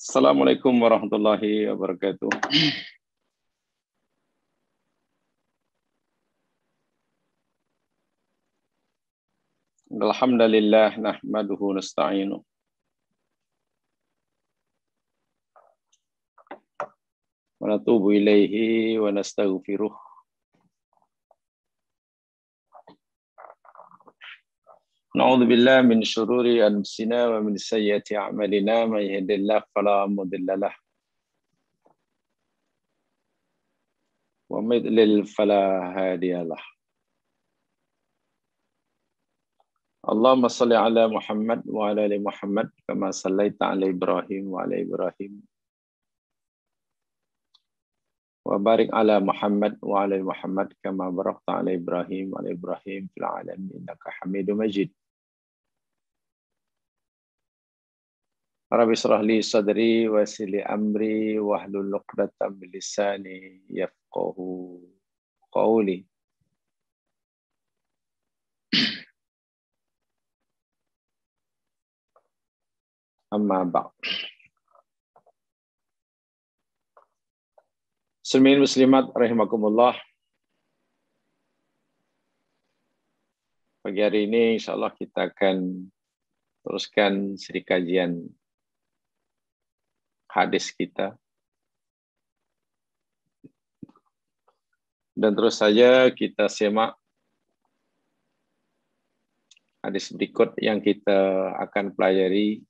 Assalamualaikum warahmatullahi wabarakatuh. Alhamdulillah nahmaduhu nasta'inu. Wa natubu ilaihi wa nastaghfiruh. نعوذ بالله من شرور أنفسنا ومن سيئات أعمالنا من يهد الله فلا مضل له ومن يضلل فلا هادي له اللهم صل على محمد وعلى آل محمد كما صليت على إبراهيم وعلى إبراهيم وبارك على محمد وعلى محمد كما باركت على إبراهيم وعلى إبراهيم في العالمين إنك حميد مجيد Rabbi israh li sadri wa sili amri wahlul luqdatam lisani yafqahu qawli. Amma ba. Semin muslimat rahimakumullah. Pagi hari ini insya Allah kita akan teruskan seri kajian hadis kita. Dan terus saja kita semak hadis berikut yang kita akan pelajari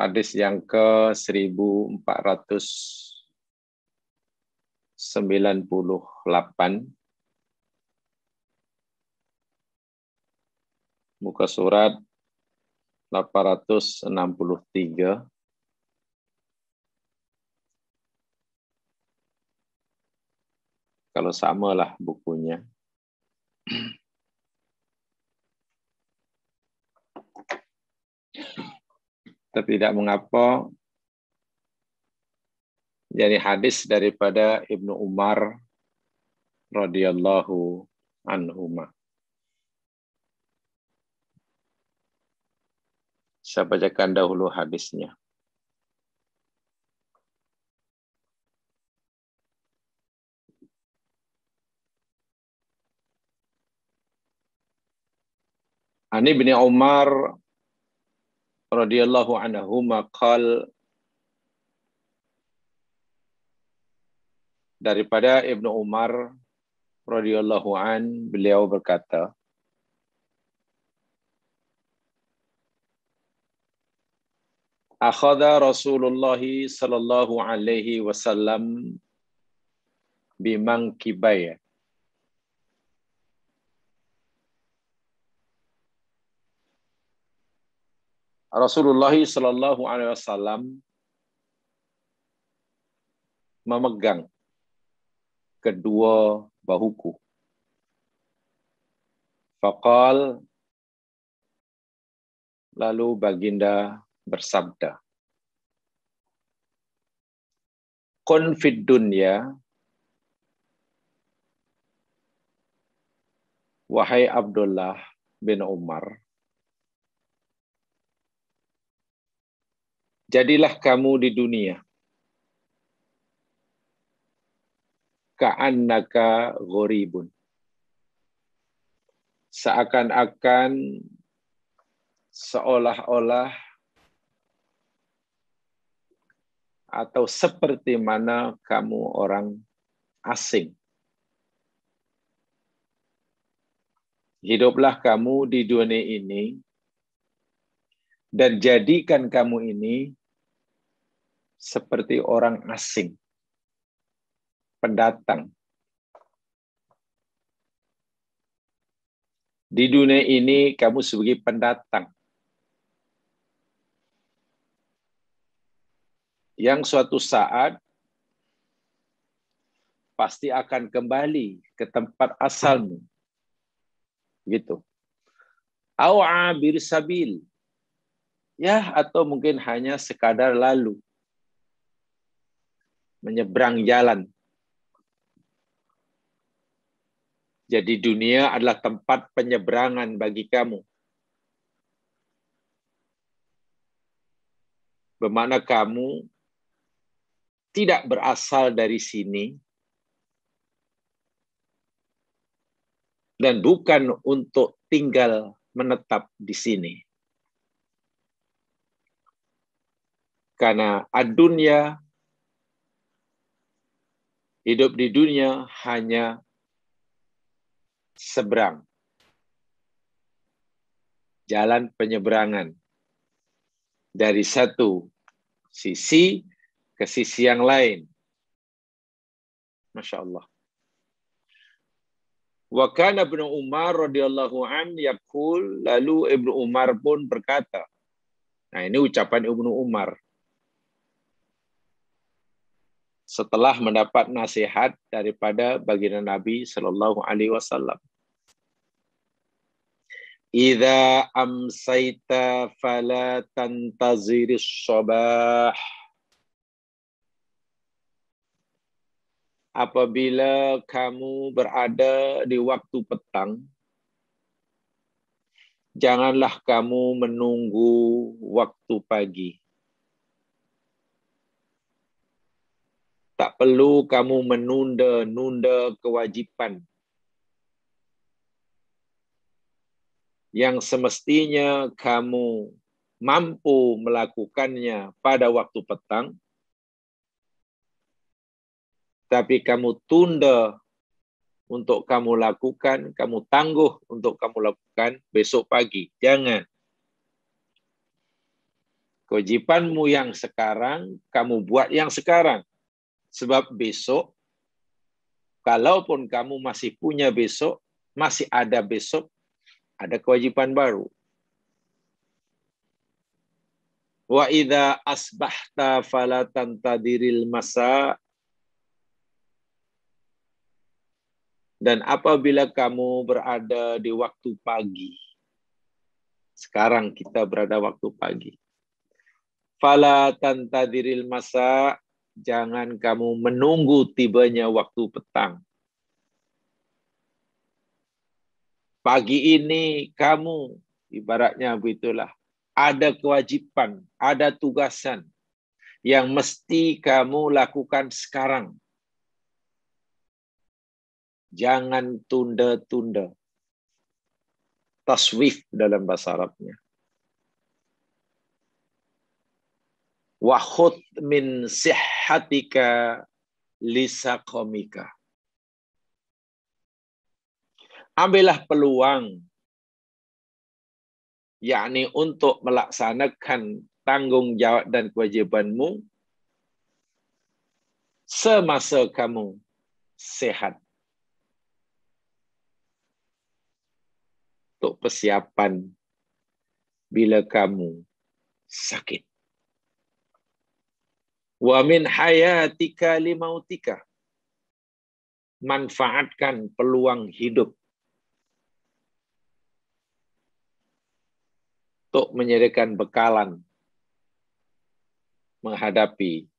hadis yang ke 1498 Muka surat 863. Kalau samalah bukunya. Tapi tidak mengapa jadi hadis daripada Ibnu Umar radhiyallahu anhumah Saya bacakan dahulu hadisnya. Ani bin Umar radhiyallahu anhu maqal daripada Ibnu Umar radhiyallahu an beliau berkata Akhada Rasulullah sallallahu alaihi wasallam kibaya. Rasulullah Sallallahu Alaihi Wasallam memegang kedua bahuku. Fakal lalu baginda bersabda, Kun fid wahai Abdullah bin Umar, jadilah kamu di dunia. Ka'annaka ghoribun. Seakan-akan seolah-olah atau seperti mana kamu orang asing. Hiduplah kamu di dunia ini dan jadikan kamu ini seperti orang asing, pendatang. Di dunia ini kamu sebagai pendatang. yang suatu saat pasti akan kembali ke tempat asalmu. Gitu. Aw'a bir sabil. Ya, atau mungkin hanya sekadar lalu. Menyeberang jalan. Jadi dunia adalah tempat penyeberangan bagi kamu. Bermakna kamu tidak berasal dari sini dan bukan untuk tinggal menetap di sini. Karena adunya hidup di dunia hanya seberang. Jalan penyeberangan dari satu sisi ke sisi yang lain. Masya Allah. Wa kana Ibnu Umar radhiyallahu an yaqul lalu Ibnu Umar pun berkata. Nah, ini ucapan Ibnu Umar. Setelah mendapat nasihat daripada baginda Nabi sallallahu alaihi wasallam. Idza amsaita fala tantaziris sabah apabila kamu berada di waktu petang, janganlah kamu menunggu waktu pagi. Tak perlu kamu menunda-nunda kewajipan yang semestinya kamu mampu melakukannya pada waktu petang tapi kamu tunda untuk kamu lakukan, kamu tangguh untuk kamu lakukan besok pagi. Jangan. Kewajibanmu yang sekarang, kamu buat yang sekarang. Sebab besok, kalaupun kamu masih punya besok, masih ada besok, ada kewajiban baru. Wa idha asbahta fala masa Dan apabila kamu berada di waktu pagi, sekarang kita berada waktu pagi. Fala tantadiril masa, jangan kamu menunggu tibanya waktu petang. Pagi ini kamu, ibaratnya begitulah, ada kewajiban, ada tugasan yang mesti kamu lakukan sekarang Jangan tunda-tunda. Taswif dalam bahasa Arabnya. Wahud min lisa lisakomika. Ambillah peluang yakni untuk melaksanakan tanggung jawab dan kewajibanmu semasa kamu sehat. untuk persiapan bila kamu sakit. Wa min hayatika limautika. Manfaatkan peluang hidup untuk menyediakan bekalan menghadapi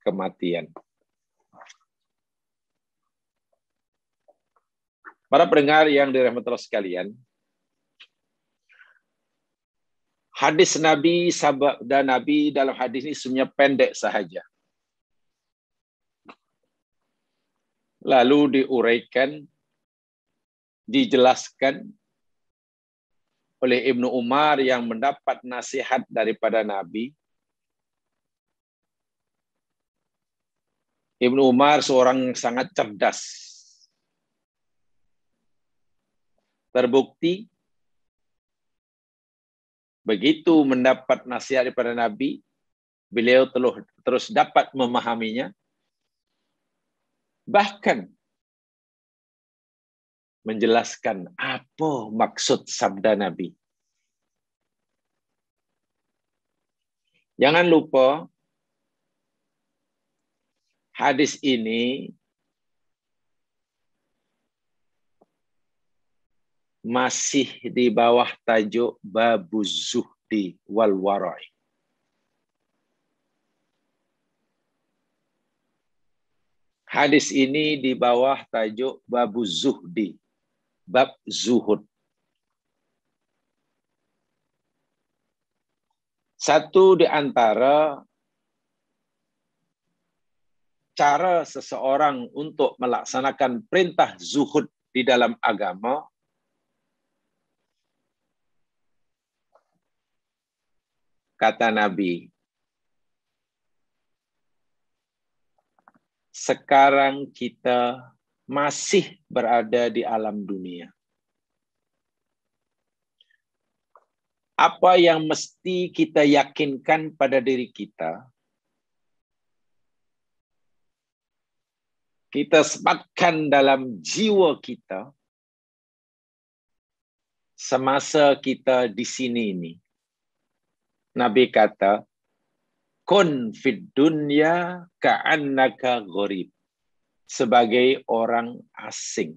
kematian. Para pendengar yang dirahmati Allah sekalian, hadis Nabi dan Nabi dalam hadis ini sebenarnya pendek sahaja. Lalu diuraikan, dijelaskan oleh Ibnu Umar yang mendapat nasihat daripada Nabi Ibnu Umar seorang yang sangat cerdas. terbukti begitu mendapat nasihat daripada Nabi, beliau telah terus dapat memahaminya. Bahkan menjelaskan apa maksud sabda Nabi. Jangan lupa hadis ini masih di bawah tajuk Babuzuh zuhdi wal warai. Hadis ini di bawah tajuk Babuzuh zuhdi, bab zuhud. Satu di antara cara seseorang untuk melaksanakan perintah zuhud di dalam agama Kata Nabi, sekarang kita masih berada di alam dunia. Apa yang mesti kita yakinkan pada diri kita? Kita sematkan dalam jiwa kita semasa kita di sini ini. Nabi kata, Kun fid dunya ka'annaka gorib. Sebagai orang asing.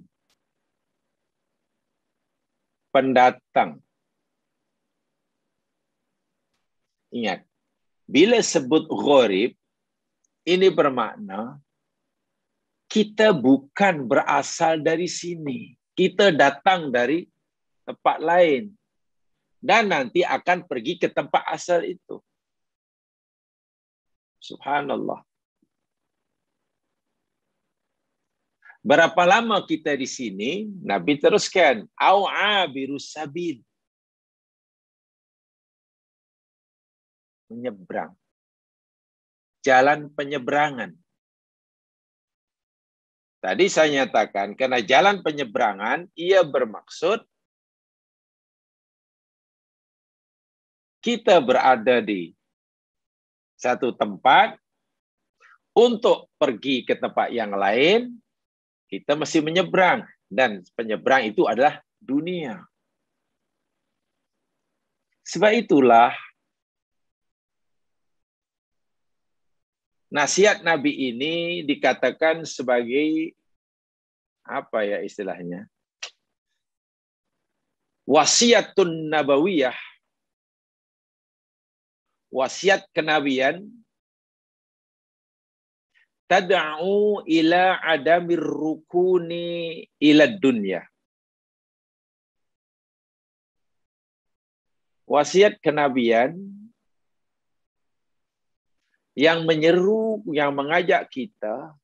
Pendatang. Ingat, bila sebut gorib, ini bermakna kita bukan berasal dari sini. Kita datang dari tempat lain dan nanti akan pergi ke tempat asal itu. Subhanallah. Berapa lama kita di sini? Nabi teruskan, au Menyeberang. Jalan penyeberangan. Tadi saya nyatakan, karena jalan penyeberangan, ia bermaksud kita berada di satu tempat untuk pergi ke tempat yang lain, kita mesti menyeberang dan penyeberang itu adalah dunia. Sebab itulah nasihat Nabi ini dikatakan sebagai apa ya istilahnya? Wasiatun nabawiyah wasiat kenabian tad'u ila adamir rukuni ila dunya. Wasiat kenabian yang menyeru, yang mengajak kita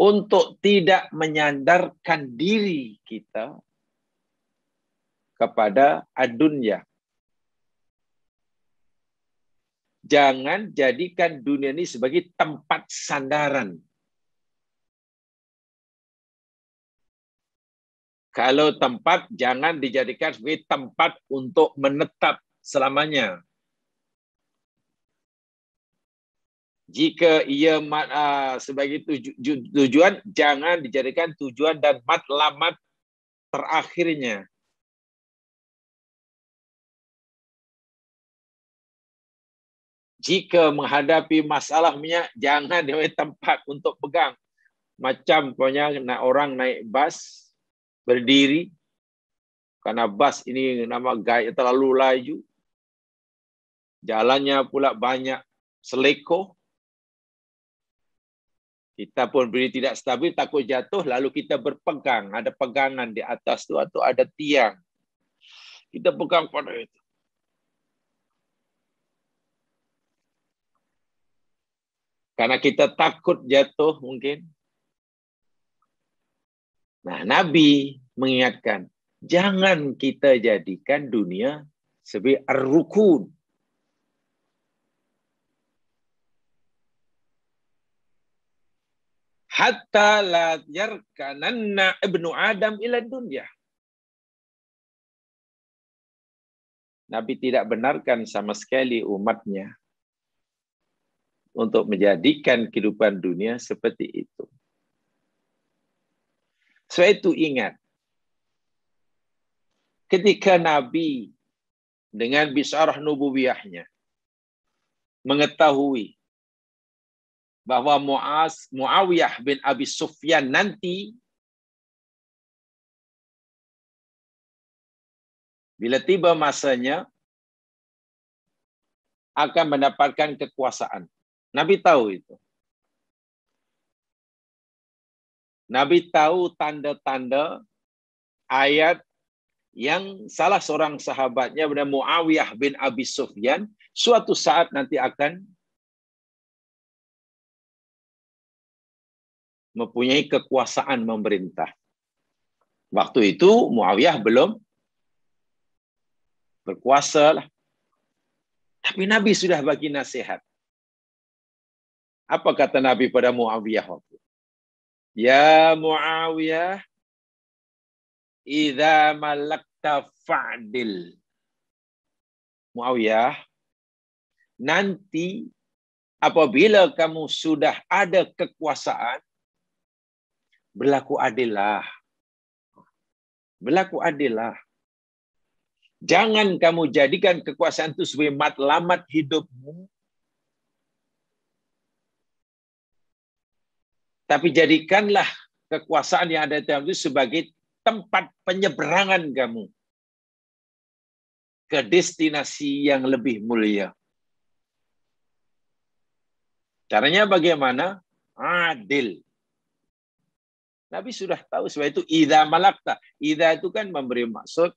untuk tidak menyandarkan diri kita kepada adunya, ad Jangan jadikan dunia ini sebagai tempat sandaran. Kalau tempat, jangan dijadikan sebagai tempat untuk menetap selamanya. Jika ia ah, sebagai tuju, tujuan, jangan dijadikan tujuan dan matlamat terakhirnya. jika menghadapi masalah minyak, jangan di tempat untuk pegang. Macam punya orang naik bas, berdiri, karena bas ini nama gaya terlalu laju. Jalannya pula banyak seleko. Kita pun beri tidak stabil, takut jatuh, lalu kita berpegang. Ada pegangan di atas tu atau ada tiang. Kita pegang pada itu. Karena kita takut jatuh mungkin. Nah, Nabi mengingatkan, jangan kita jadikan dunia sebagai rukun. Hatta la yarkananna ibnu Adam ila dunya. Nabi tidak benarkan sama sekali umatnya untuk menjadikan kehidupan dunia seperti itu. Sebab itu ingat, ketika Nabi dengan bisarah nubuwiyahnya mengetahui bahwa Muaz, Muawiyah bin Abi Sufyan nanti bila tiba masanya akan mendapatkan kekuasaan. Nabi tahu itu. Nabi tahu tanda-tanda ayat yang salah seorang sahabatnya bernama Muawiyah bin Abi Sufyan suatu saat nanti akan mempunyai kekuasaan memerintah. Waktu itu Muawiyah belum berkuasa Tapi Nabi sudah bagi nasihat. Apa kata Nabi pada Muawiyah waktu? Ya Muawiyah, idza malakta fa'dil. Muawiyah, nanti apabila kamu sudah ada kekuasaan, berlaku adillah. Berlaku adillah. Jangan kamu jadikan kekuasaan itu sebagai matlamat hidupmu, Tapi jadikanlah kekuasaan yang ada di dalam itu sebagai tempat penyeberangan kamu ke destinasi yang lebih mulia. Caranya bagaimana? Adil. Nabi sudah tahu sebab itu idza malakta. Idza itu kan memberi maksud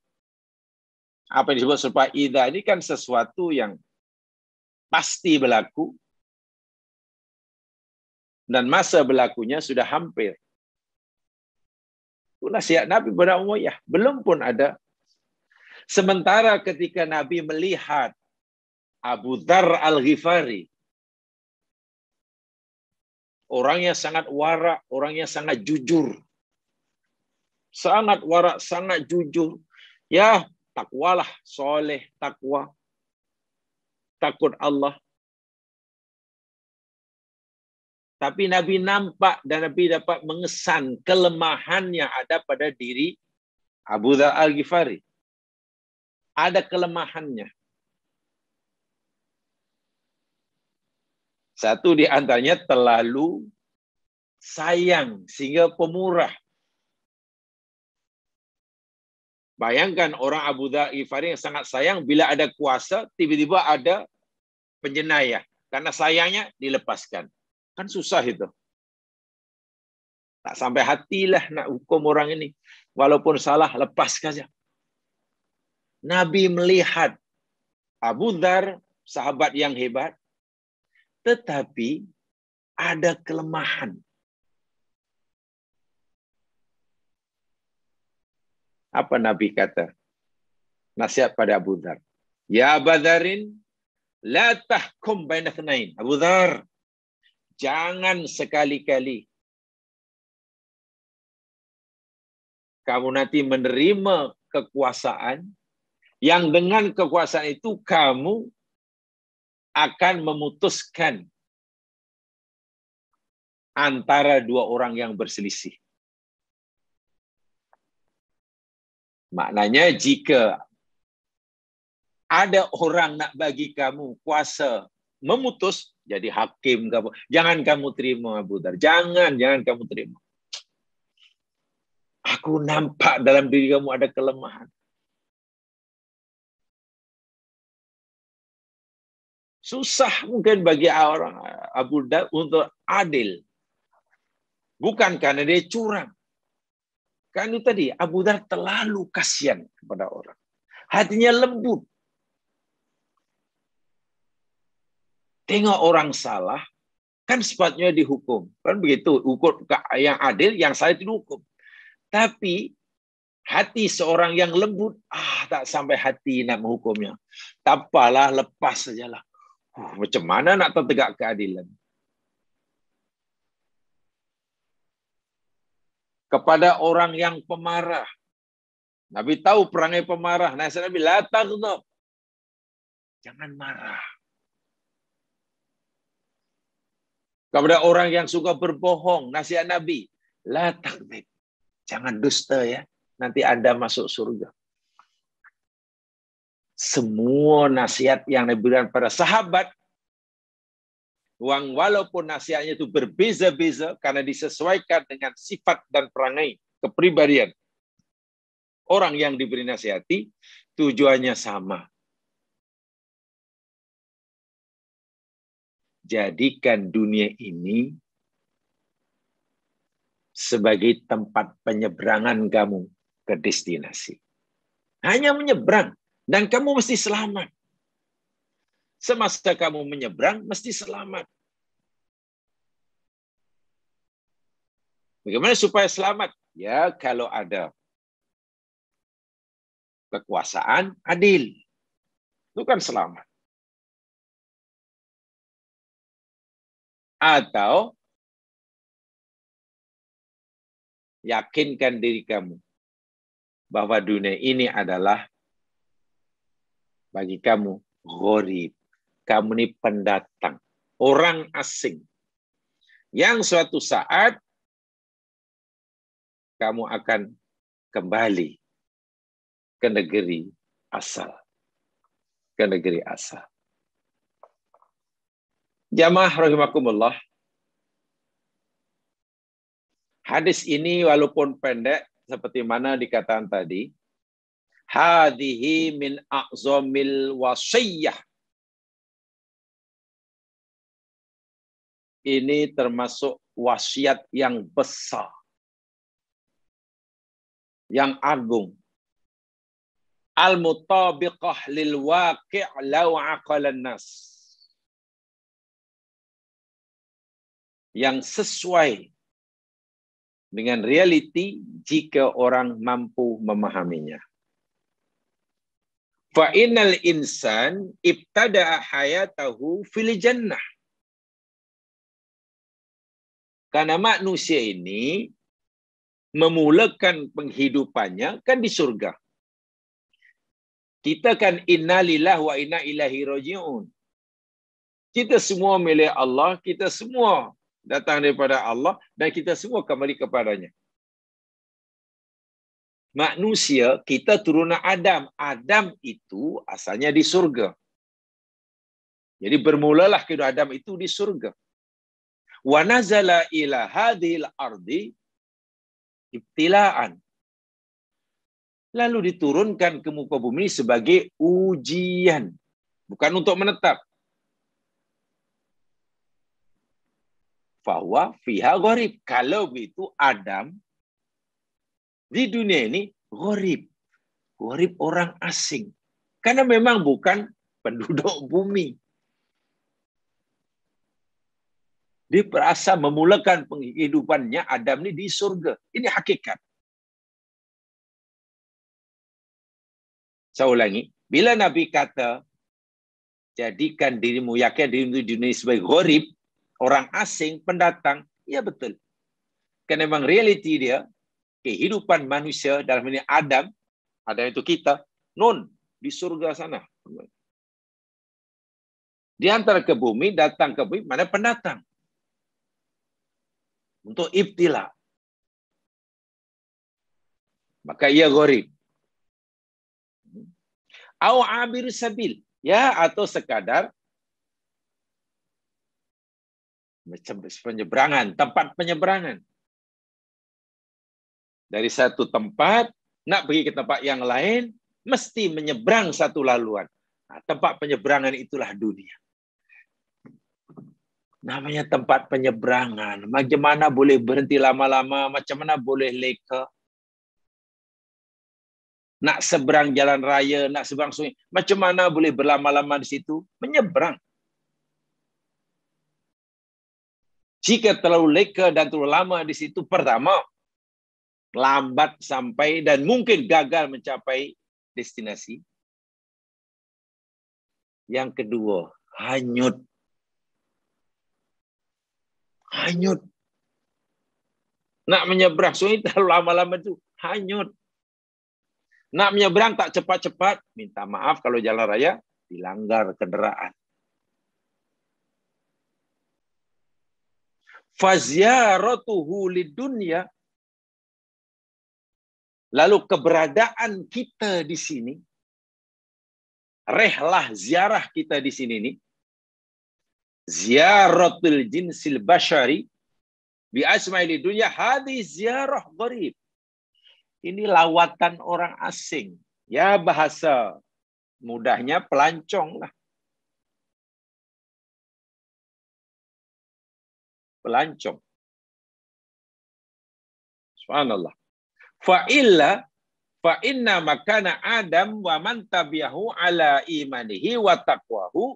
apa yang disebut serupa idza ini kan sesuatu yang pasti berlaku dan masa berlakunya sudah hampir. Itu nasihat Nabi kepada Umayyah. Belum pun ada. Sementara ketika Nabi melihat Abu Dhar Al-Ghifari, orangnya sangat warak, orangnya sangat jujur. Sangat warak, sangat jujur. Ya, takwalah, soleh, takwa. Takut Allah. Tapi Nabi nampak dan Nabi dapat mengesan kelemahan yang ada pada diri Abu Dhar Al-Ghifari. Ada kelemahannya. Satu di antaranya terlalu sayang sehingga pemurah. Bayangkan orang Abu al Ghifari yang sangat sayang bila ada kuasa tiba-tiba ada penjenayah karena sayangnya dilepaskan. Kan susah itu. Tak sampai hatilah nak hukum orang ini. Walaupun salah, lepas saja. Nabi melihat Abu Dhar, sahabat yang hebat, tetapi ada kelemahan. Apa Nabi kata? Nasihat pada Abu Dhar. Ya Abu Dharin, la tahkum bainakunain. Abu Dhar, jangan sekali-kali kamu nanti menerima kekuasaan yang dengan kekuasaan itu kamu akan memutuskan antara dua orang yang berselisih. Maknanya jika ada orang nak bagi kamu kuasa memutus, jadi hakim kamu. Jangan kamu terima Abu Dar. Jangan, jangan kamu terima. Aku nampak dalam diri kamu ada kelemahan. Susah mungkin bagi orang Abu Dar untuk adil. Bukan karena dia curang. Kan itu tadi Abu Dar terlalu kasihan kepada orang. Hatinya lembut. tengok orang salah, kan sepatnya dihukum. Kan begitu, ukur yang adil, yang salah itu dihukum. Tapi hati seorang yang lembut, ah tak sampai hati nak menghukumnya. Tapalah, lepas sajalah. Uh, macam mana nak tertegak keadilan? Kepada orang yang pemarah. Nabi tahu perangai pemarah. Nah, Nabi, la taghdab. Jangan marah Kepada orang yang suka berbohong, nasihat Nabi, la takdib. Jangan dusta ya, nanti Anda masuk surga. Semua nasihat yang diberikan pada sahabat, uang walaupun nasihatnya itu berbeza-beza karena disesuaikan dengan sifat dan perangai kepribadian orang yang diberi nasihati, tujuannya sama, jadikan dunia ini sebagai tempat penyeberangan kamu ke destinasi. Hanya menyeberang dan kamu mesti selamat. Semasa kamu menyeberang mesti selamat. Bagaimana supaya selamat? Ya, kalau ada kekuasaan adil. Itu kan selamat. atau yakinkan diri kamu bahwa dunia ini adalah bagi kamu gharib. Kamu ini pendatang, orang asing. Yang suatu saat kamu akan kembali ke negeri asal. Ke negeri asal. Jamaah rahimakumullah. Hadis ini walaupun pendek seperti mana dikatakan tadi, hadhihi min a'zamil wasiyah. Ini termasuk wasiat yang besar. Yang agung. Al-mutabiqah lil waqi' law aqalan nas yang sesuai dengan realiti jika orang mampu memahaminya. Fa innal insan ibtada hayatahu fil jannah. Karena manusia ini memulakan penghidupannya kan di surga. Kita kan innalillah wa inna ilaihi rajiun. Kita semua milik Allah, kita semua datang daripada Allah dan kita semua kembali kepadanya. Manusia, kita turunan Adam. Adam itu asalnya di surga. Jadi bermulalah kehidupan Adam itu di surga. Wa nazala ila hadhil ardi ibtilaan. Lalu diturunkan ke muka bumi sebagai ujian. Bukan untuk menetap. bahwa fiha gorib. Kalau begitu Adam di dunia ini gorib. Gorib orang asing. Karena memang bukan penduduk bumi. Dia merasa memulakan penghidupannya Adam ini di surga. Ini hakikat. Saya ulangi. Bila Nabi kata, jadikan dirimu, yakin dirimu di dunia sebagai gorib, orang asing, pendatang. Ya betul. Karena memang reality dia, kehidupan manusia dalam ini Adam, Adam itu kita, non di surga sana. Di antara ke bumi, datang ke bumi, mana pendatang. Untuk ibtila. Maka ia gorib. Au abir sabil. Ya, atau sekadar penyeberangan, tempat penyeberangan. Dari satu tempat, nak pergi ke tempat yang lain, mesti menyeberang satu laluan. Nah, tempat penyeberangan itulah dunia. Namanya tempat penyeberangan. Bagaimana boleh berhenti lama-lama, macam mana boleh leka. Nak seberang jalan raya, nak seberang sungai. Macam mana boleh berlama-lama di situ? Menyeberang. Jika terlalu leka dan terlalu lama di situ, pertama, lambat sampai dan mungkin gagal mencapai destinasi. Yang kedua, hanyut. Hanyut. Nak menyeberang sungai terlalu lama-lama itu hanyut. Nak menyeberang tak cepat-cepat, minta maaf kalau jalan raya dilanggar kendaraan. Faziyaratuhu lidunya. Lalu keberadaan kita di sini, rehlah ziarah kita di sini nih, ziaratul jinsil bashari bi asma'il dunya hadi ziarah gharib. Ini lawatan orang asing. Ya bahasa mudahnya pelancong lah. pelancong. Subhanallah. Fa'illa fa inna makana Adam wa man tabi'ahu ala imanihi wa taqwahu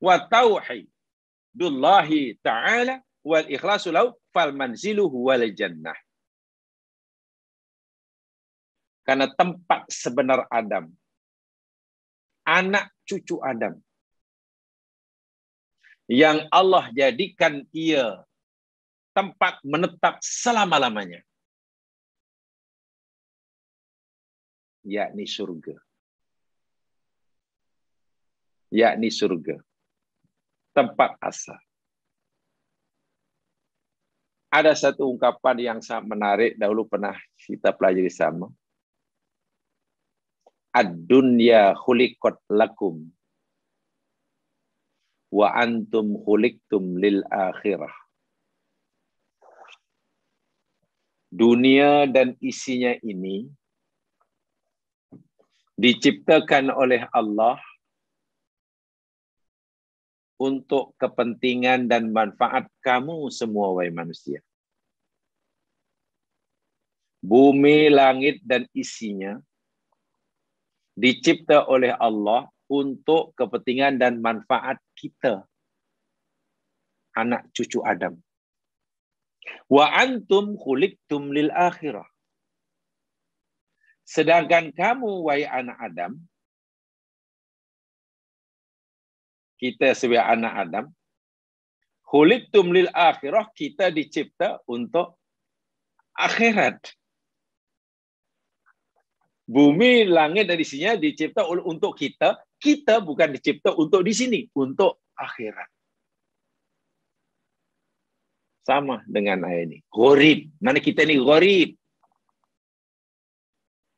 wa tauhidullahi ta'ala wal ikhlasu lahu fal manzilu wal jannah. Karena tempat sebenar Adam, anak cucu Adam, yang Allah jadikan ia tempat menetap selama-lamanya. Yakni surga. Yakni surga. Tempat asal. Ada satu ungkapan yang sangat menarik, dahulu pernah kita pelajari sama. Ad-dunya hulikot lakum wa antum khuliktum lil akhirah. Dunia dan isinya ini diciptakan oleh Allah untuk kepentingan dan manfaat kamu semua wahai manusia. Bumi, langit dan isinya dicipta oleh Allah untuk kepentingan dan manfaat kita anak cucu Adam. Wa antum khuliqtum lil akhirah. Sedangkan kamu wahai anak Adam kita sebagai anak Adam khuliqtum lil akhirah kita dicipta untuk akhirat. Bumi, langit dan isinya dicipta untuk kita kita bukan dicipta untuk di sini, untuk akhirat. Sama dengan ayat ini. Gorib. Mana kita ini gorib.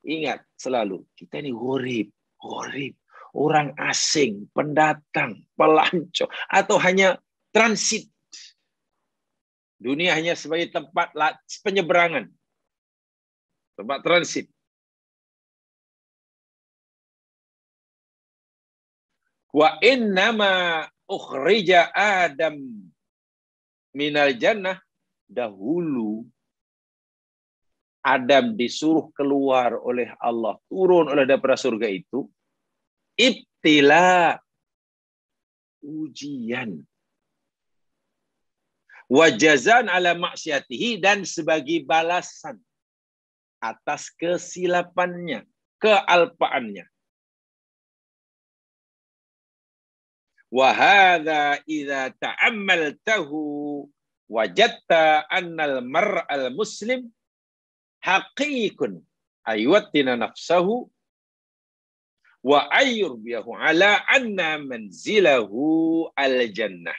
Ingat selalu, kita ini gorib. Gorib. Orang asing, pendatang, pelancong. Atau hanya transit. Dunia hanya sebagai tempat penyeberangan. Tempat transit. Wa innama ukhrija Adam minal jannah dahulu Adam disuruh keluar oleh Allah, turun oleh daripada surga itu, ibtila ujian. Wajazan ala maksiatihi dan sebagai balasan atas kesilapannya, kealpaannya. Wahada idha ta'ammaltahu wajatta annal mar'al muslim haqiqun ayuwattina nafsahu wa ayyurbiyahu ala anna manzilahu al jannah.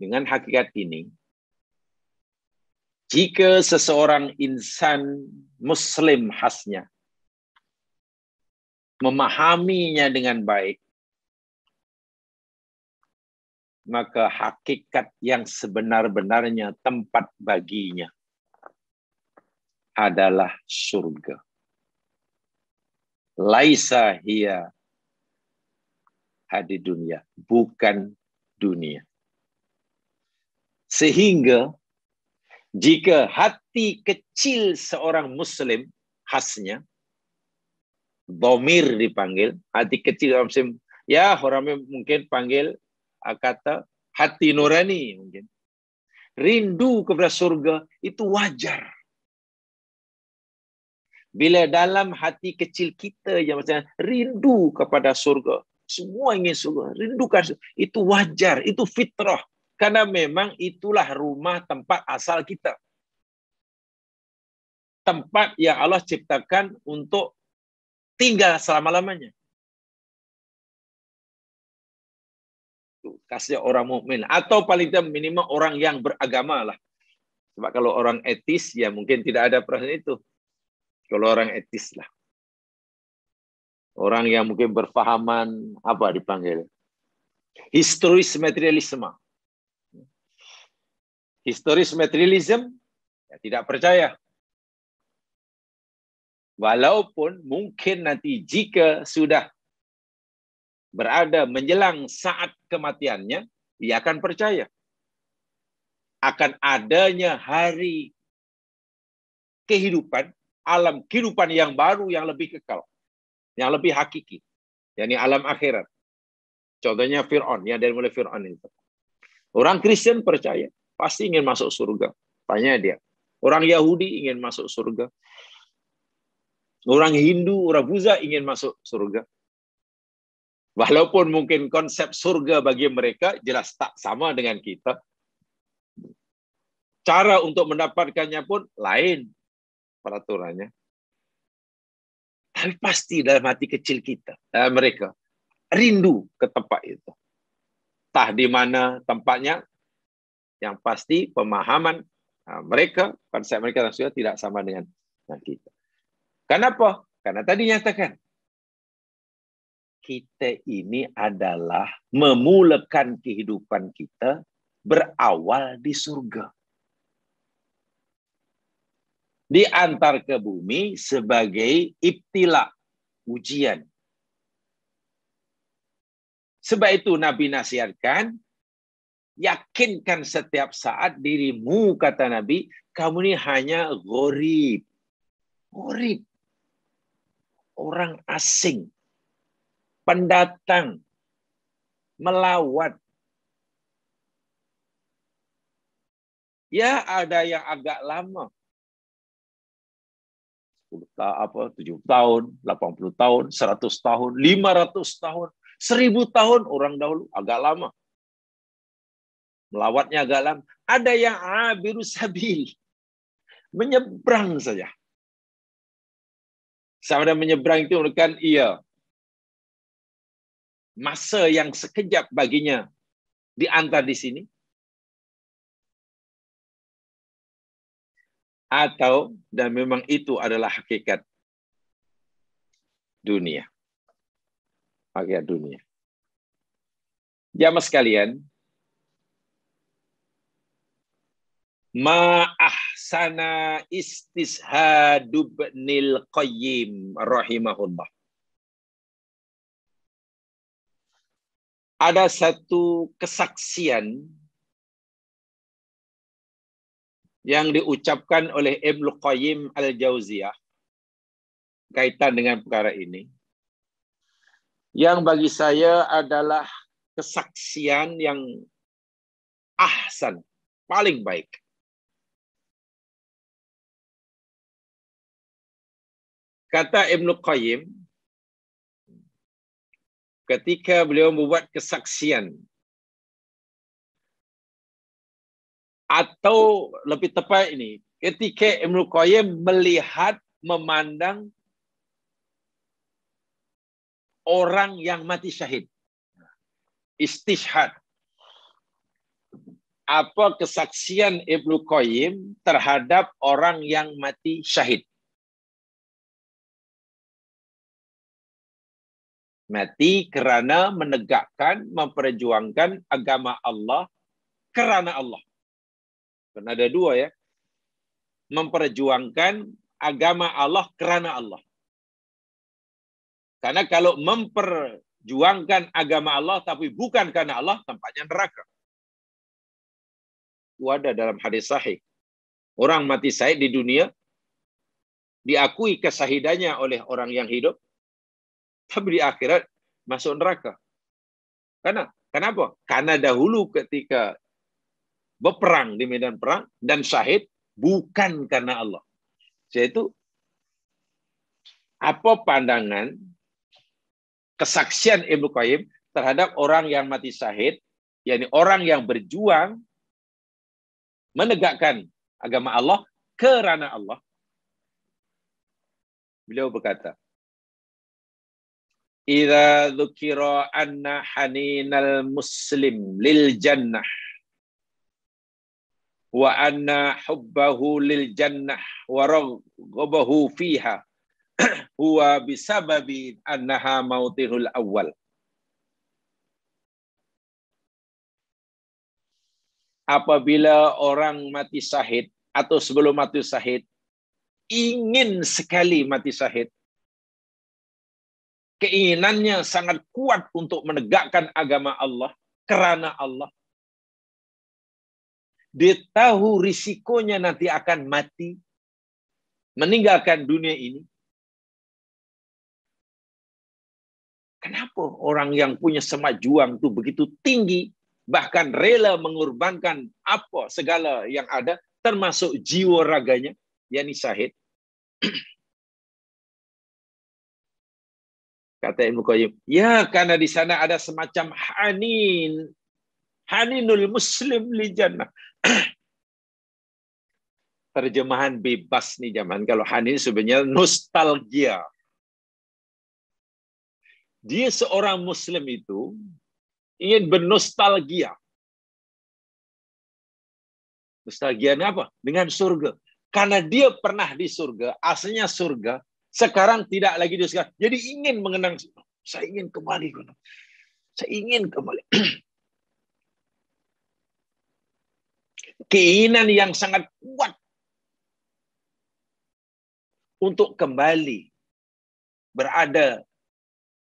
Dengan hakikat ini, jika seseorang insan muslim khasnya, memahaminya dengan baik, maka hakikat yang sebenar-benarnya tempat baginya adalah surga. Laisa hiya hadi dunia, bukan dunia. Sehingga jika hati kecil seorang muslim khasnya domir dipanggil, hati kecil Sim Ya, orang mungkin panggil eh, kata hati nurani mungkin. Rindu kepada surga itu wajar. Bila dalam hati kecil kita yang macam rindu kepada surga, semua ingin surga, rindukan surga. itu wajar, itu fitrah. Karena memang itulah rumah tempat asal kita. Tempat yang Allah ciptakan untuk tinggal selama-lamanya. Kasih orang mukmin atau paling tidak minimal orang yang beragama lah. Sebab kalau orang etis ya mungkin tidak ada perasaan itu. Kalau orang etis lah. Orang yang mungkin berfahaman apa dipanggil? Historis materialisme. Historis materialisme ya, tidak percaya Walaupun mungkin nanti jika sudah berada menjelang saat kematiannya, ia akan percaya akan adanya hari kehidupan, alam kehidupan yang baru yang lebih kekal, yang lebih hakiki, yakni alam akhirat. Contohnya Fir'aun, yang dari mulai Fir'aun itu. Orang Kristen percaya, pasti ingin masuk surga. Tanya dia. Orang Yahudi ingin masuk surga. Orang Hindu, orang Buddha ingin masuk surga. Walaupun mungkin konsep surga bagi mereka jelas tak sama dengan kita. Cara untuk mendapatkannya pun lain peraturannya. Tapi pasti dalam hati kecil kita, eh, mereka rindu ke tempat itu. Tah di mana tempatnya, yang pasti pemahaman eh, mereka, konsep mereka tidak sama dengan kita. Kenapa? Karena tadi nyatakan kita ini adalah memulakan kehidupan kita berawal di surga. Diantar ke bumi sebagai ibtila, ujian. Sebab itu Nabi nasihatkan, yakinkan setiap saat dirimu, kata Nabi, kamu ini hanya gorib. Gorib orang asing, pendatang, melawat. Ya ada yang agak lama. 10 tahun, apa, 7 tahun, 80 tahun, 100 tahun, 500 tahun, 1000 tahun orang dahulu agak lama. Melawatnya agak lama. Ada yang abirus habil. Menyebrang saja sama ada menyeberang itu merupakan ia. Masa yang sekejap baginya diantar di sini. Atau, dan memang itu adalah hakikat dunia. Hakikat dunia. Jamaah sekalian, ma'ah sana istishadubnil qayyim rahimahullah. Ada satu kesaksian yang diucapkan oleh Ibnu Qayyim al-Jauziyah kaitan dengan perkara ini yang bagi saya adalah kesaksian yang ahsan, paling baik. Kata Ibn Qayyim, ketika beliau membuat kesaksian atau lebih tepat ini, ketika Ibn Qayyim melihat, memandang orang yang mati syahid. Istishhad. Apa kesaksian Ibnu Qayyim terhadap orang yang mati syahid? Mati kerana menegakkan, memperjuangkan agama Allah kerana Allah. Karena ada dua ya. Memperjuangkan agama Allah kerana Allah. Karena kalau memperjuangkan agama Allah tapi bukan karena Allah, tempatnya neraka. Itu ada dalam hadis sahih. Orang mati syahid di dunia diakui kesahidannya oleh orang yang hidup, tapi di akhirat masuk neraka. Karena kenapa? Karena dahulu ketika berperang di medan perang dan syahid bukan karena Allah. Yaitu apa pandangan kesaksian Ibnu Qayyim terhadap orang yang mati syahid, yakni orang yang berjuang menegakkan agama Allah kerana Allah. Beliau berkata, Ida dzukira anna haninal muslim lil jannah wa anna hubbahu lil jannah wa raghabahu fiha huwa bisababi annaha mautihul awal. Apabila orang mati syahid atau sebelum mati syahid ingin sekali mati syahid keinginannya sangat kuat untuk menegakkan agama Allah karena Allah. Dia tahu risikonya nanti akan mati, meninggalkan dunia ini. Kenapa orang yang punya semangat juang itu begitu tinggi, bahkan rela mengorbankan apa segala yang ada, termasuk jiwa raganya, yakni sahid. Kata Ibnu Qayyim, ya karena di sana ada semacam hanin. Haninul muslim li jannah. Terjemahan bebas nih zaman. Kalau hanin sebenarnya nostalgia. Dia seorang muslim itu ingin bernostalgia. nostalgia apa? Dengan surga. Karena dia pernah di surga, aslinya surga, sekarang tidak lagi dia sekarang. Jadi ingin mengenang. Saya ingin kembali. Saya ingin kembali. Keinginan yang sangat kuat untuk kembali berada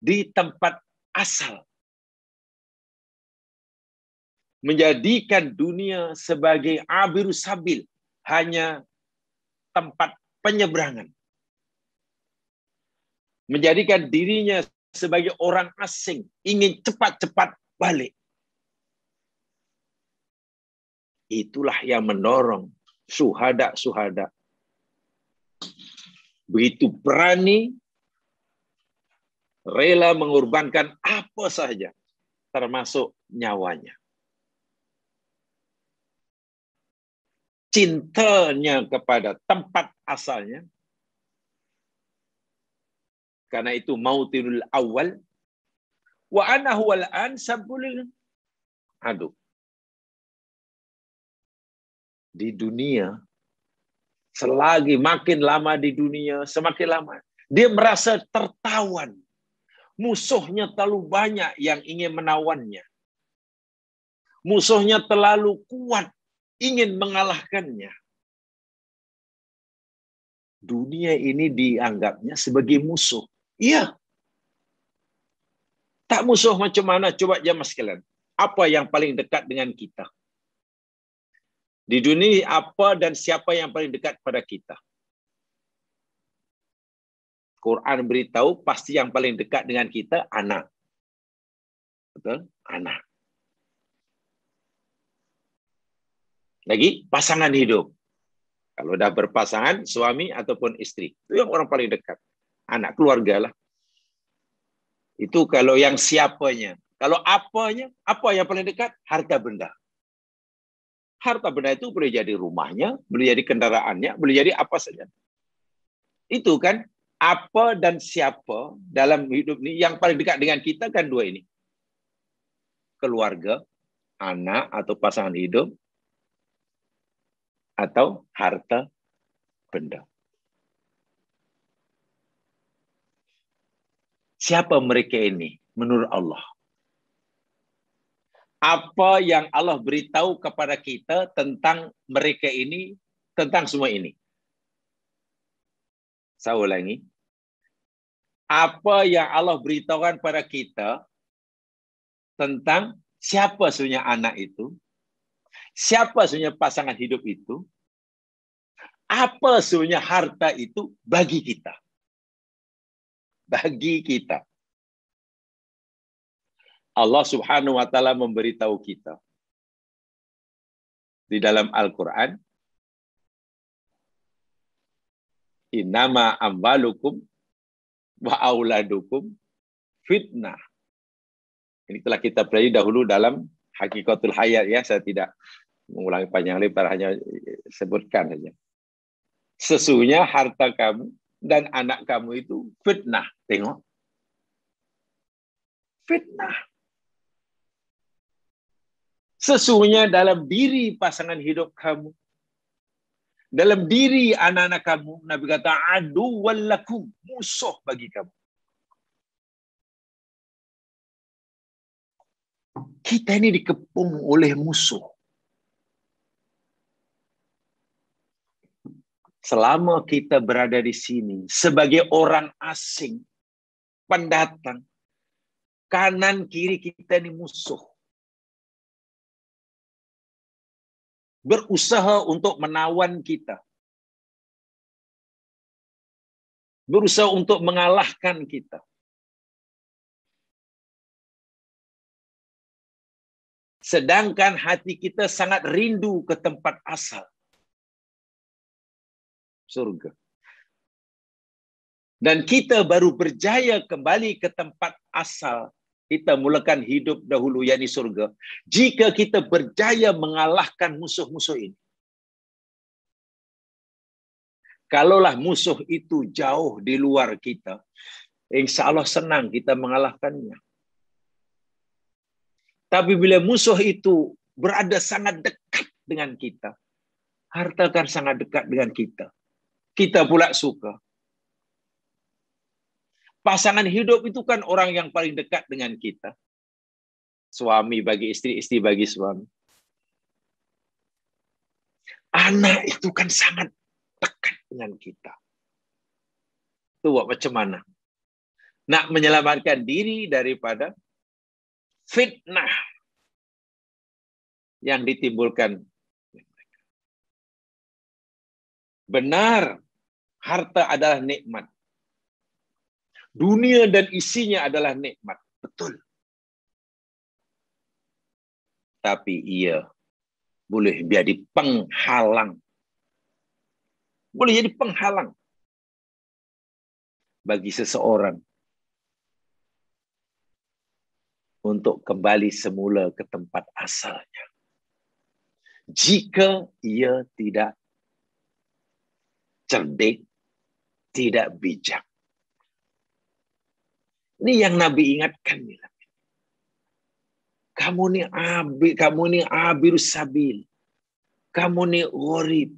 di tempat asal. Menjadikan dunia sebagai abiru sabil, hanya tempat penyeberangan menjadikan dirinya sebagai orang asing, ingin cepat-cepat balik. Itulah yang mendorong suhada-suhada. Begitu berani, rela mengorbankan apa saja, termasuk nyawanya. Cintanya kepada tempat asalnya, karena itu mautinul awal wa ana al-an sabulil adu di dunia selagi makin lama di dunia semakin lama dia merasa tertawan musuhnya terlalu banyak yang ingin menawannya musuhnya terlalu kuat ingin mengalahkannya dunia ini dianggapnya sebagai musuh Iya. Tak musuh macam mana coba mas sekalian. Apa yang paling dekat dengan kita? Di dunia apa dan siapa yang paling dekat pada kita? Quran beritahu pasti yang paling dekat dengan kita anak. Betul? Anak. Lagi pasangan hidup. Kalau dah berpasangan, suami ataupun istri. Itu yang orang paling dekat anak keluarga lah. Itu kalau yang siapanya. Kalau apanya, apa yang paling dekat? Harta benda. Harta benda itu boleh jadi rumahnya, boleh jadi kendaraannya, boleh jadi apa saja. Itu kan apa dan siapa dalam hidup ini yang paling dekat dengan kita kan dua ini. Keluarga, anak atau pasangan hidup, atau harta benda. Siapa mereka ini menurut Allah? Apa yang Allah beritahu kepada kita tentang mereka ini, tentang semua ini? Saya ulangi. Apa yang Allah beritahukan kepada kita tentang siapa sebenarnya anak itu, siapa sebenarnya pasangan hidup itu, apa sebenarnya harta itu bagi kita bagi kita. Allah Subhanahu wa taala memberitahu kita di dalam Al-Qur'an Innama amwalukum wa auladukum fitnah. Ini telah kita pelajari dahulu dalam hakikatul hayat ya, saya tidak mengulangi panjang lebar hanya sebutkan saja. Sesungguhnya harta kamu dan anak kamu itu fitnah. Tengok. Fitnah. Sesungguhnya dalam diri pasangan hidup kamu, dalam diri anak-anak kamu, Nabi kata, adu wallakum, musuh bagi kamu. Kita ini dikepung oleh musuh. selama kita berada di sini sebagai orang asing, pendatang, kanan kiri kita ini musuh. Berusaha untuk menawan kita. Berusaha untuk mengalahkan kita. Sedangkan hati kita sangat rindu ke tempat asal surga. Dan kita baru berjaya kembali ke tempat asal kita mulakan hidup dahulu yakni surga jika kita berjaya mengalahkan musuh-musuh ini. Kalaulah musuh itu jauh di luar kita, insya Allah senang kita mengalahkannya. Tapi bila musuh itu berada sangat dekat dengan kita, harta akan sangat dekat dengan kita kita pula suka. Pasangan hidup itu kan orang yang paling dekat dengan kita. Suami bagi istri, istri bagi suami. Anak itu kan sangat dekat dengan kita. Itu macam mana? Nak menyelamatkan diri daripada fitnah yang ditimbulkan benar Harta adalah nikmat. Dunia dan isinya adalah nikmat. Betul. Tapi ia boleh jadi penghalang. Boleh jadi penghalang bagi seseorang untuk kembali semula ke tempat asalnya. Jika ia tidak cerdik tidak bijak. Ini yang Nabi ingatkan. Ya kamu ini abi, kamu ini abirus sabil. Kamu ini gorib.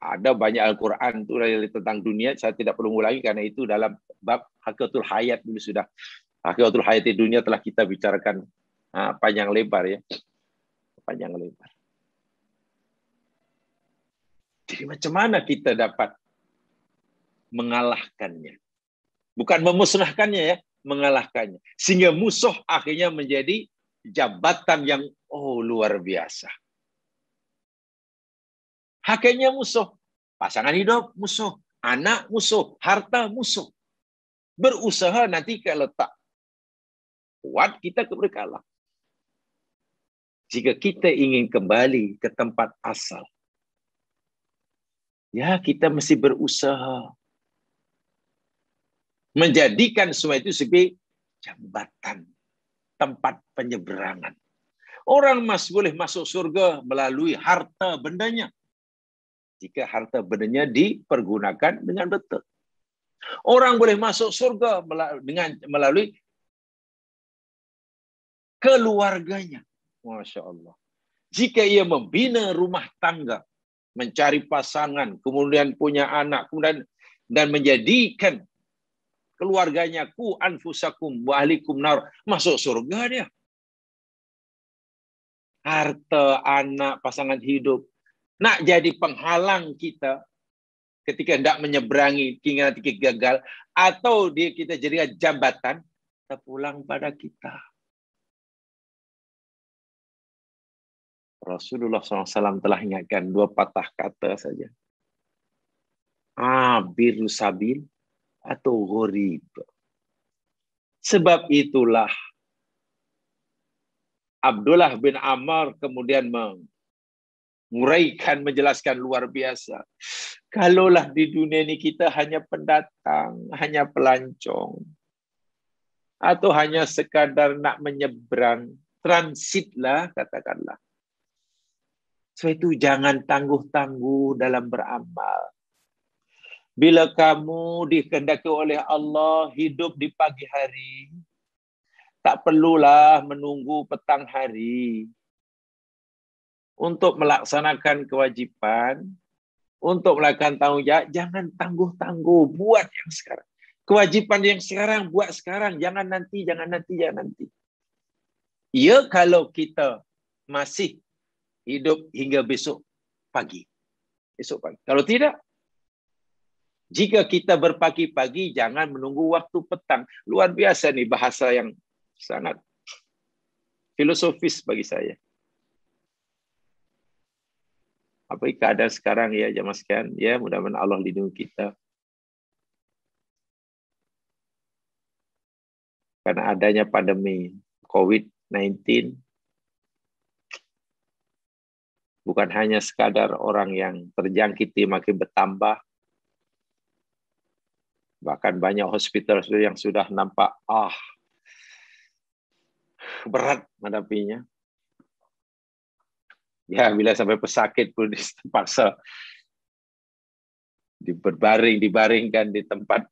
Ada banyak Al-Quran tentang dunia. Saya tidak perlu ulangi karena itu dalam bab hakikatul hayat dulu sudah. Hakikatul hayat di dunia telah kita bicarakan panjang lebar ya. Panjang lebar. Jadi macam mana kita dapat mengalahkannya? Bukan memusnahkannya ya, mengalahkannya. Sehingga musuh akhirnya menjadi jabatan yang oh luar biasa. Hakikatnya musuh, pasangan hidup musuh, anak musuh, harta musuh. Berusaha nanti kalau tak kuat kita keberkalah. Jika kita ingin kembali ke tempat asal, Ya, kita mesti berusaha menjadikan semua itu sebagai jembatan, tempat penyeberangan. Orang masih boleh masuk surga melalui harta bendanya. Jika harta bendanya dipergunakan dengan betul. Orang boleh masuk surga dengan melalui keluarganya. Masya Allah. Jika ia membina rumah tangga mencari pasangan, kemudian punya anak, kemudian dan menjadikan keluarganya ku anfusakum wa ahlikum nar masuk surga dia. Harta, anak, pasangan hidup nak jadi penghalang kita ketika hendak menyeberangi hingga nanti gagal atau dia kita jadi jambatan terpulang pada kita. Rasulullah SAW telah ingatkan dua patah kata saja. Abiru sabil atau gharib. Sebab itulah Abdullah bin amar kemudian menguraikan, menjelaskan luar biasa. Kalaulah di dunia ini kita hanya pendatang, hanya pelancong, atau hanya sekadar nak menyeberang, transitlah katakanlah. Sebab itu jangan tangguh-tangguh dalam beramal. Bila kamu dikehendaki oleh Allah hidup di pagi hari, tak perlulah menunggu petang hari untuk melaksanakan kewajiban, untuk melakukan tanggungjawab, jangan tangguh-tangguh, buat yang sekarang. Kewajiban yang sekarang, buat sekarang. Jangan nanti, jangan nanti, jangan nanti. Ya kalau kita masih hidup hingga besok pagi. Besok pagi. Kalau tidak, jika kita berpagi-pagi, jangan menunggu waktu petang. Luar biasa nih bahasa yang sangat filosofis bagi saya. Apa keadaan sekarang ya jamaah sekalian? Ya mudah-mudahan Allah lindungi kita. Karena adanya pandemi COVID-19, bukan hanya sekadar orang yang terjangkit makin bertambah, bahkan banyak hospital yang sudah nampak ah berat menghadapinya. Ya, bila sampai pesakit pun terpaksa diberbaring, dibaringkan di tempat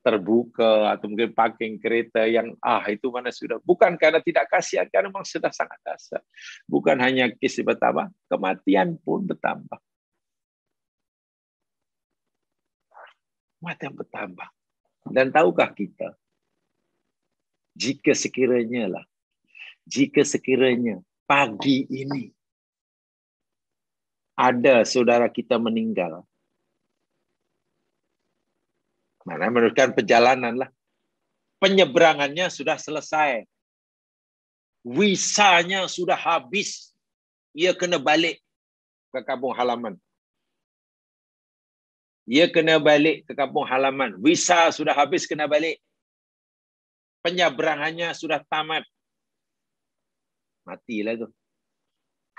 terbuka atau mungkin parking kereta yang ah itu mana sudah bukan karena tidak kasihan karena memang sudah sangat dasar bukan hanya kisi bertambah kematian pun bertambah kematian bertambah dan tahukah kita jika sekiranya lah jika sekiranya pagi ini ada saudara kita meninggal Mana meneruskan perjalanan lah. Penyeberangannya sudah selesai. Wisanya sudah habis. Ia kena balik ke kampung halaman. Ia kena balik ke kampung halaman. Wisa sudah habis kena balik. Penyeberangannya sudah tamat. Matilah tu.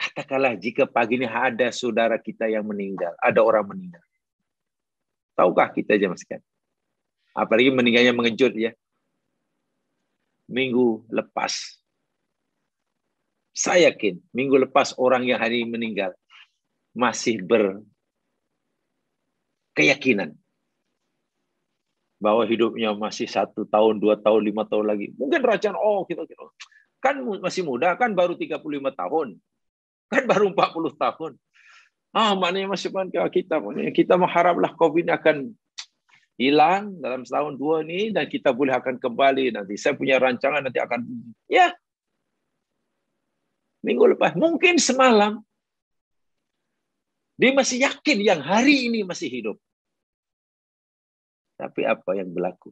Katakanlah jika pagi ini ada saudara kita yang meninggal, ada orang meninggal. Tahukah kita jemaah sekalian? Apalagi meninggalnya mengejut ya. Minggu lepas. Saya yakin minggu lepas orang yang hari ini meninggal masih berkeyakinan bahwa hidupnya masih satu tahun, dua tahun, lima tahun lagi. Mungkin racan, oh kita, gitu, gitu. kan masih muda, kan baru 35 tahun. Kan baru 40 tahun. Ah, maknanya masih kita, kita, kita mengharaplah COVID akan hilang dalam setahun dua ni dan kita boleh akan kembali nanti. Saya punya rancangan nanti akan ya minggu lepas mungkin semalam dia masih yakin yang hari ini masih hidup. Tapi apa yang berlaku?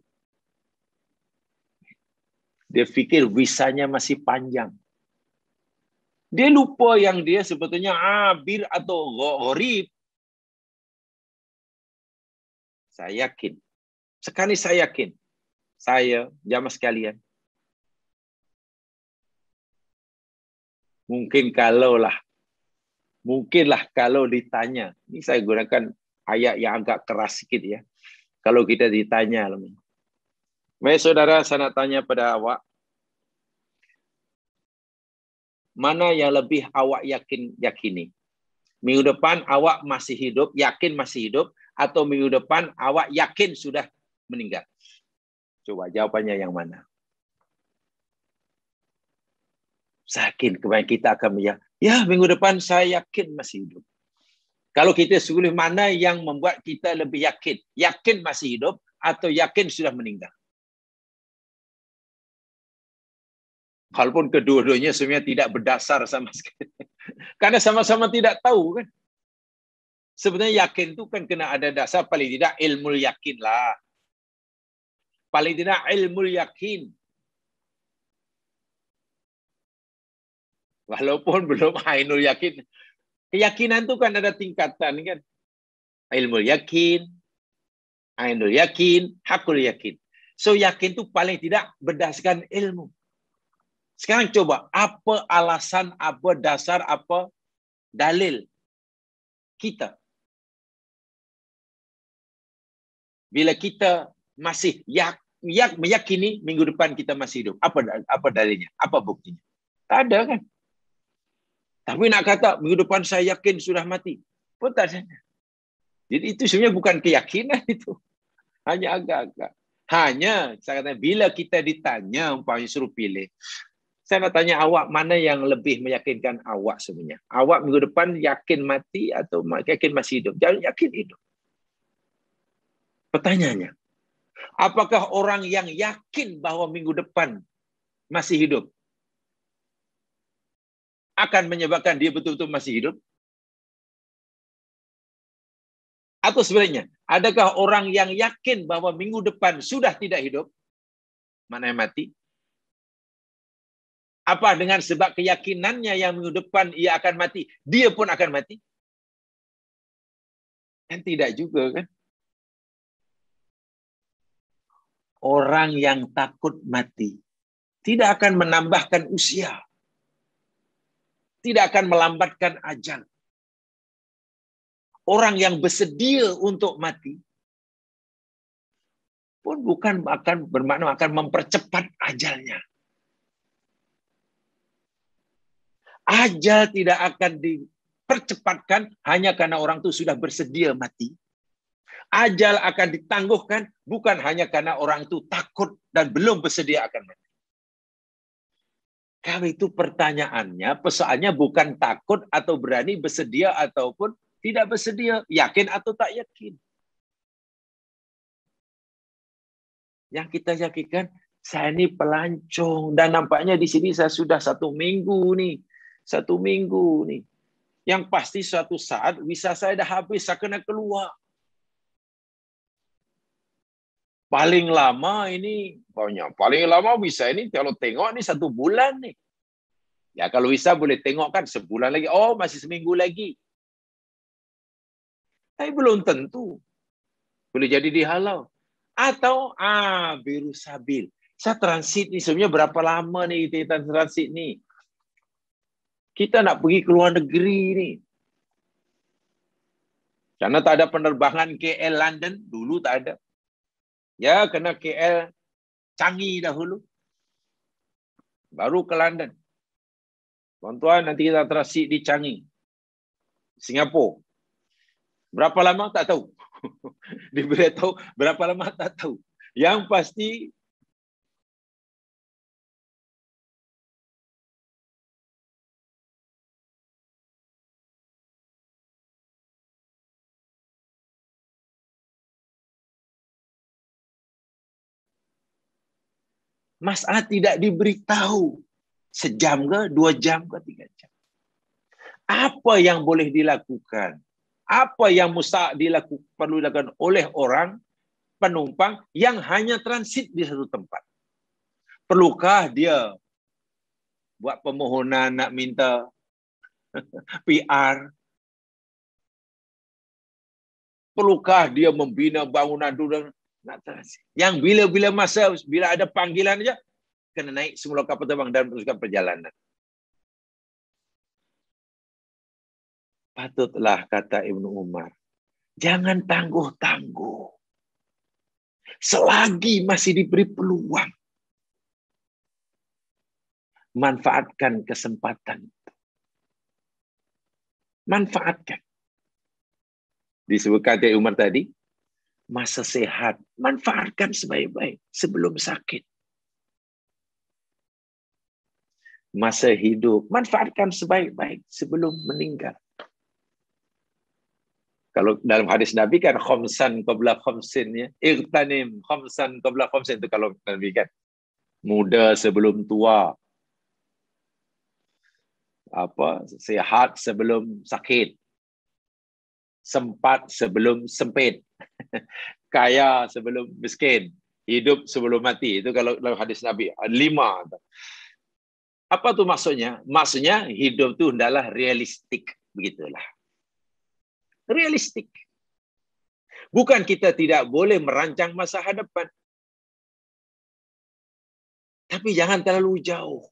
Dia fikir visanya masih panjang. Dia lupa yang dia sebetulnya abir ah, atau gharib saya yakin. Sekali saya yakin. Saya, jamaah sekalian. Mungkin kalaulah. Mungkinlah kalau ditanya. Ini saya gunakan ayat yang agak keras sedikit ya. Kalau kita ditanya. Baik saudara, saya nak tanya pada awak. Mana yang lebih awak yakin yakini? Minggu depan awak masih hidup, yakin masih hidup, atau minggu depan awak yakin sudah meninggal? Coba jawabannya yang mana? Sakin kemarin kita akan ya, ya minggu depan saya yakin masih hidup. Kalau kita sulit mana yang membuat kita lebih yakin? Yakin masih hidup atau yakin sudah meninggal? Walaupun kedua-duanya sebenarnya tidak berdasar sama sekali. Karena sama-sama tidak tahu kan. Sebenarnya yakin itu kan kena ada dasar paling tidak ilmu yakin lah. Paling tidak ilmu yakin. Walaupun belum ainul yakin. Keyakinan itu kan ada tingkatan kan. Ilmu yakin, ainul yakin, hakul yakin. So yakin itu paling tidak berdasarkan ilmu. Sekarang coba, apa alasan, apa dasar, apa dalil kita Bila kita masih yak, yak, meyakini minggu depan kita masih hidup, apa apa dalilnya? Apa buktinya? Tak ada kan? Tapi nak kata minggu depan saya yakin sudah mati, pun tak ada. Jadi itu sebenarnya bukan keyakinan itu. Hanya agak-agak. Hanya saya kata bila kita ditanya umpamanya suruh pilih, saya nak tanya awak mana yang lebih meyakinkan awak sebenarnya? Awak minggu depan yakin mati atau yakin masih hidup? Jangan yakin hidup. Pertanyaannya, apakah orang yang yakin bahwa minggu depan masih hidup akan menyebabkan dia betul-betul masih hidup? Atau sebenarnya, adakah orang yang yakin bahwa minggu depan sudah tidak hidup, mana yang mati? Apa dengan sebab keyakinannya yang minggu depan ia akan mati, dia pun akan mati? Kan tidak juga kan? orang yang takut mati tidak akan menambahkan usia, tidak akan melambatkan ajal. Orang yang bersedia untuk mati pun bukan akan bermakna akan mempercepat ajalnya. Ajal tidak akan dipercepatkan hanya karena orang itu sudah bersedia mati. Ajal akan ditangguhkan bukan hanya karena orang itu takut dan belum bersedia akan mati. Kalau itu pertanyaannya, persoalannya bukan takut atau berani bersedia ataupun tidak bersedia, yakin atau tak yakin. Yang kita yakinkan, saya ini pelancong dan nampaknya di sini saya sudah satu minggu nih, satu minggu nih. Yang pasti suatu saat bisa saya dah habis, saya kena keluar. Paling lama ini banyak. Paling lama bisa ini kalau tengok ni satu bulan nih. Ya kalau bisa boleh tengok kan sebulan lagi. Oh masih seminggu lagi. Tapi belum tentu. Boleh jadi dihalau. Atau ah biru sabil. Saya transit ni sebenarnya berapa lama ni kita transit ni? Kita nak pergi ke luar negeri ni. Karena tak ada penerbangan KL London, dulu tak ada. Ya, kena KL canggih dahulu. Baru ke London. Tuan-tuan, nanti kita transit di Changi. Singapura. Berapa lama tak tahu. Diberitahu berapa lama tak tahu. Yang pasti Masalah tidak diberitahu sejam ke, dua jam ke, tiga jam. Apa yang boleh dilakukan? Apa yang musta dilakukan perlu dilakukan oleh orang penumpang yang hanya transit di satu tempat? Perlukah dia buat permohonan nak minta PR? Perlukah dia membina bangunan dulu nak transit. Yang bila-bila masa, bila ada panggilan aja, kena naik semula kapal terbang dan teruskan perjalanan. Patutlah kata Ibnu Umar, jangan tangguh-tangguh. Selagi masih diberi peluang, manfaatkan kesempatan itu. Manfaatkan. Disebutkan oleh Umar tadi, masa sehat, manfaatkan sebaik-baik sebelum sakit. Masa hidup, manfaatkan sebaik-baik sebelum meninggal. Kalau dalam hadis Nabi kan khomsan qabla khomsin ya. Irtanim khomsan qabla khomsin itu kalau Nabi kan. Muda sebelum tua. Apa sehat sebelum sakit. Sempat sebelum sempit kaya sebelum miskin, hidup sebelum mati. Itu kalau dalam hadis Nabi lima. Apa tu maksudnya? Maksudnya hidup tu hendaklah realistik, begitulah. Realistik. Bukan kita tidak boleh merancang masa hadapan. Tapi jangan terlalu jauh.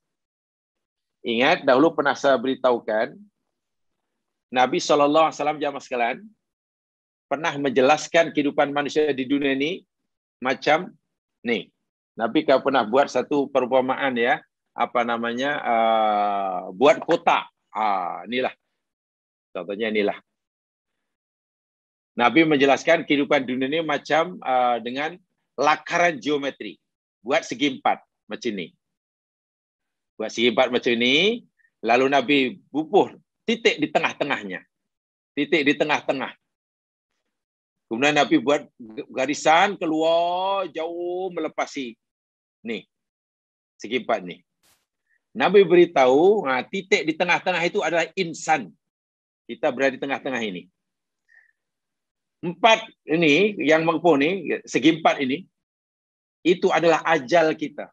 Ingat dahulu pernah saya beritahukan Nabi saw zaman sekalian pernah menjelaskan kehidupan manusia di dunia ini macam nih. Nabi kau pernah buat satu perumpamaan ya, apa namanya? Uh, buat kota. Ah, inilah. Contohnya inilah. Nabi menjelaskan kehidupan dunia ini macam uh, dengan lakaran geometri. Buat segi empat macam ini. Buat segi empat macam ini, lalu Nabi bubuh titik di tengah-tengahnya. Titik di tengah-tengah Kemudian Nabi buat garisan keluar jauh melepasi. Nih, segi empat ni. Nabi beritahu, titik di tengah-tengah itu adalah insan. Kita berada di tengah-tengah ini. Empat ini, yang mampu ini, segi empat ini, itu adalah ajal kita.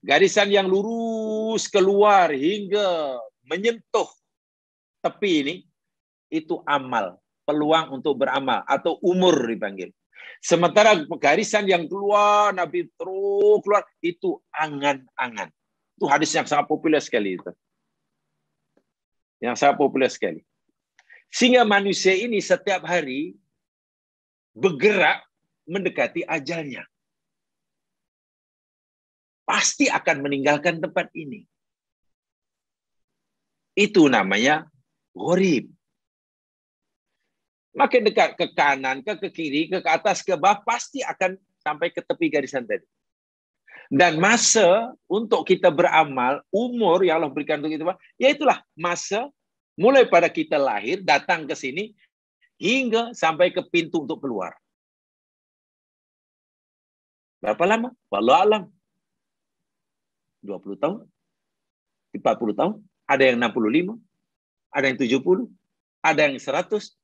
Garisan yang lurus keluar hingga menyentuh tepi ini, itu amal peluang untuk beramal atau umur dipanggil. Sementara garisan yang keluar Nabi terus keluar itu angan-angan. Itu hadis yang sangat populer sekali itu. Yang sangat populer sekali. Sehingga manusia ini setiap hari bergerak mendekati ajalnya. Pasti akan meninggalkan tempat ini. Itu namanya gorib. Makin dekat ke kanan, ke, ke kiri, ke, ke atas, ke bawah, pasti akan sampai ke tepi garisan tadi. Dan masa untuk kita beramal, umur yang Allah berikan untuk kita, yaitulah masa mulai pada kita lahir, datang ke sini, hingga sampai ke pintu untuk keluar. Berapa lama? Walau alam. 20 tahun, 40 tahun, ada yang 65, ada yang 70, ada yang 100,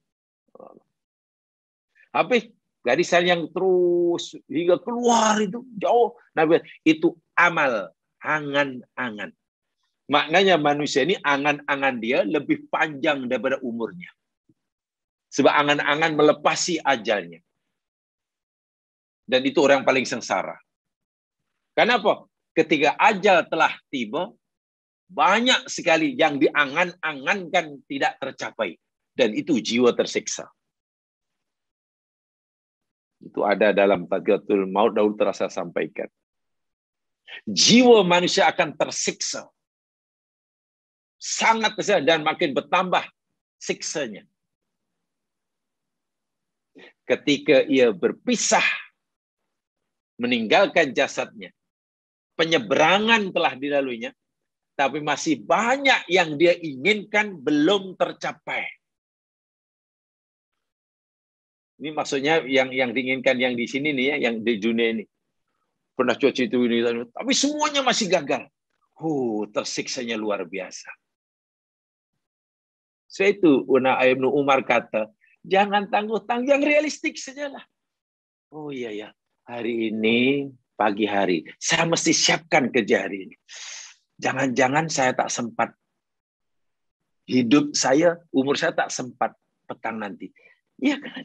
Habis garisan yang terus hingga keluar itu jauh. Nabi itu amal, angan-angan. Maknanya manusia ini angan-angan dia lebih panjang daripada umurnya. Sebab angan-angan melepasi ajalnya. Dan itu orang paling sengsara. Kenapa? Ketika ajal telah tiba, banyak sekali yang diangan-angankan tidak tercapai dan itu jiwa tersiksa. Itu ada dalam Tadgatul Maut Daud terasa sampaikan. Jiwa manusia akan tersiksa. Sangat tersiksa dan makin bertambah siksanya. Ketika ia berpisah, meninggalkan jasadnya, penyeberangan telah dilaluinya, tapi masih banyak yang dia inginkan belum tercapai. Ini maksudnya yang yang diinginkan yang di sini nih ya, yang di dunia ini. Pernah cuaca itu ini, tapi semuanya masih gagal. Hu oh, tersiksanya luar biasa. Saya itu Una eh, Ibnu Umar kata, jangan tangguh-tangguh, yang realistik sajalah. Oh iya ya, hari ini pagi hari, saya mesti siapkan kerja hari ini. Jangan-jangan saya tak sempat hidup saya, umur saya tak sempat petang nanti. Iya kan?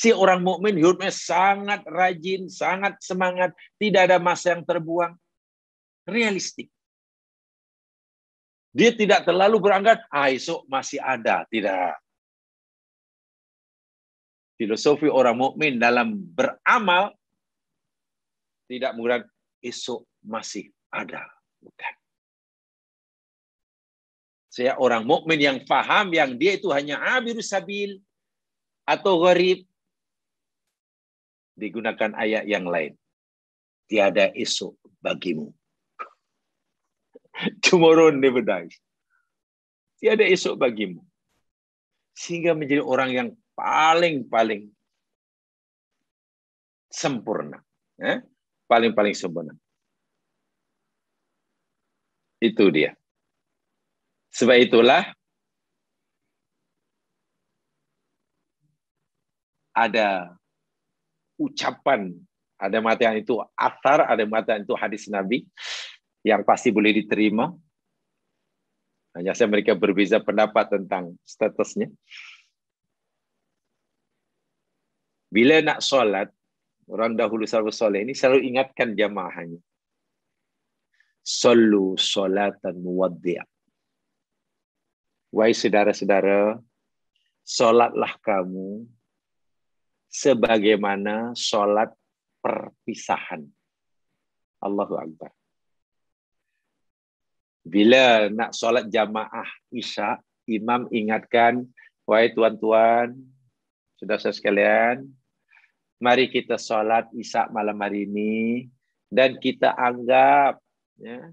Si orang mukmin hidupnya sangat rajin, sangat semangat, tidak ada masa yang terbuang. Realistik. Dia tidak terlalu berangkat, ah esok masih ada. Tidak. Filosofi orang mukmin dalam beramal tidak menggunakan esok masih ada. Bukan. Saya orang mukmin yang paham yang dia itu hanya abirus sabil atau gharib digunakan ayat yang lain. Tiada esok bagimu. Tomorrow never dies. Tiada esok bagimu. Sehingga menjadi orang yang paling-paling sempurna. Eh? paling Paling-paling sempurna. Itu dia. Sebab itulah ada ucapan. Ada materi itu atar, ada materi itu hadis Nabi yang pasti boleh diterima. Hanya saya mereka berbeza pendapat tentang statusnya. Bila nak sholat, orang dahulu selalu soleh ini selalu ingatkan jamaahnya. Sallu dan muwaddiya. Wahai saudara-saudara, sholatlah kamu sebagaimana sholat perpisahan. Allahu Akbar. Bila nak sholat jamaah isya, imam ingatkan, wahai tuan-tuan, sudah saya sekalian, mari kita sholat isya malam hari ini, dan kita anggap ya,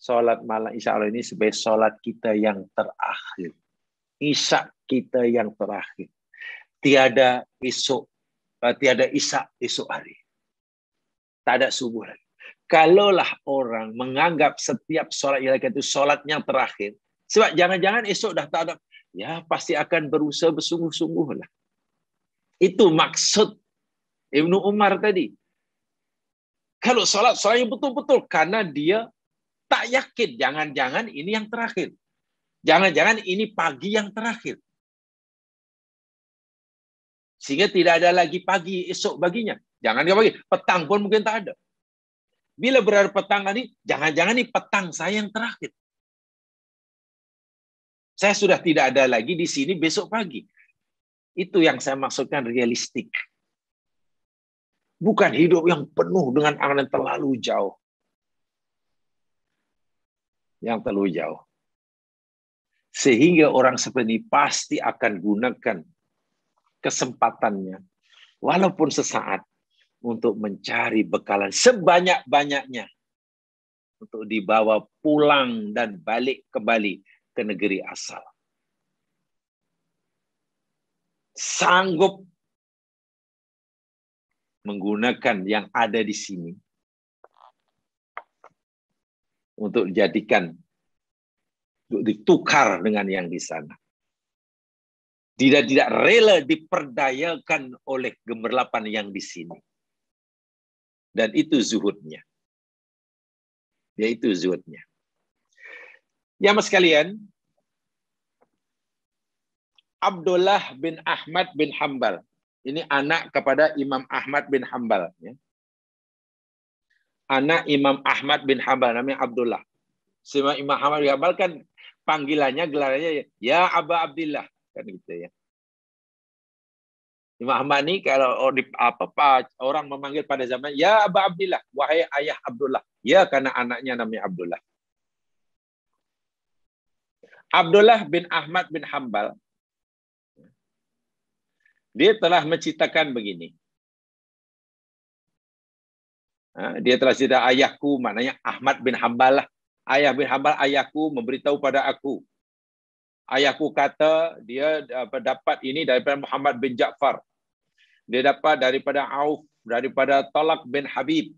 sholat malam isya Allah ini sebagai sholat kita yang terakhir. Isya kita yang terakhir tiada esok, eh, tiada isak esok hari. Tak ada subuh lagi. Kalaulah orang menganggap setiap solat ialah itu solat yang terakhir, sebab jangan-jangan esok dah tak ada, ya pasti akan berusaha bersungguh-sungguh lah. Itu maksud Ibnu Umar tadi. Kalau solat sholat yang betul-betul karena dia tak yakin jangan-jangan ini yang terakhir. Jangan-jangan ini pagi yang terakhir. Sehingga tidak ada lagi pagi esok baginya. Jangan pagi, petang pun mungkin tak ada. Bila berada petang tadi, jangan-jangan ini petang saya yang terakhir. Saya sudah tidak ada lagi di sini besok pagi. Itu yang saya maksudkan realistik. Bukan hidup yang penuh dengan angan yang terlalu jauh. Yang terlalu jauh. Sehingga orang seperti ini pasti akan gunakan kesempatannya, walaupun sesaat, untuk mencari bekalan sebanyak-banyaknya untuk dibawa pulang dan balik kembali ke negeri asal. Sanggup menggunakan yang ada di sini untuk dijadikan untuk ditukar dengan yang di sana tidak tidak rela diperdayakan oleh gemerlapan yang di sini. Dan itu zuhudnya. Yaitu zuhudnya. Ya mas kalian, Abdullah bin Ahmad bin Hambal. Ini anak kepada Imam Ahmad bin Hambal. Ya. Anak Imam Ahmad bin Hambal, namanya Abdullah. Si Imam Ahmad bin Hambal kan panggilannya, gelarannya, ya Aba Abdullah kan gitu ya Imam Ahmad ini kalau apa orang memanggil pada zaman ya Abu Abdullah wahai ayah Abdullah ya karena anaknya namanya Abdullah Abdullah bin Ahmad bin Hambal dia telah menciptakan begini dia telah cerita ayahku, maknanya Ahmad bin Hambal lah. Ayah bin Hambal ayahku memberitahu pada aku ayahku kata dia apa, dapat ini daripada Muhammad bin Ja'far. Dia dapat daripada Auf, daripada Talak bin Habib.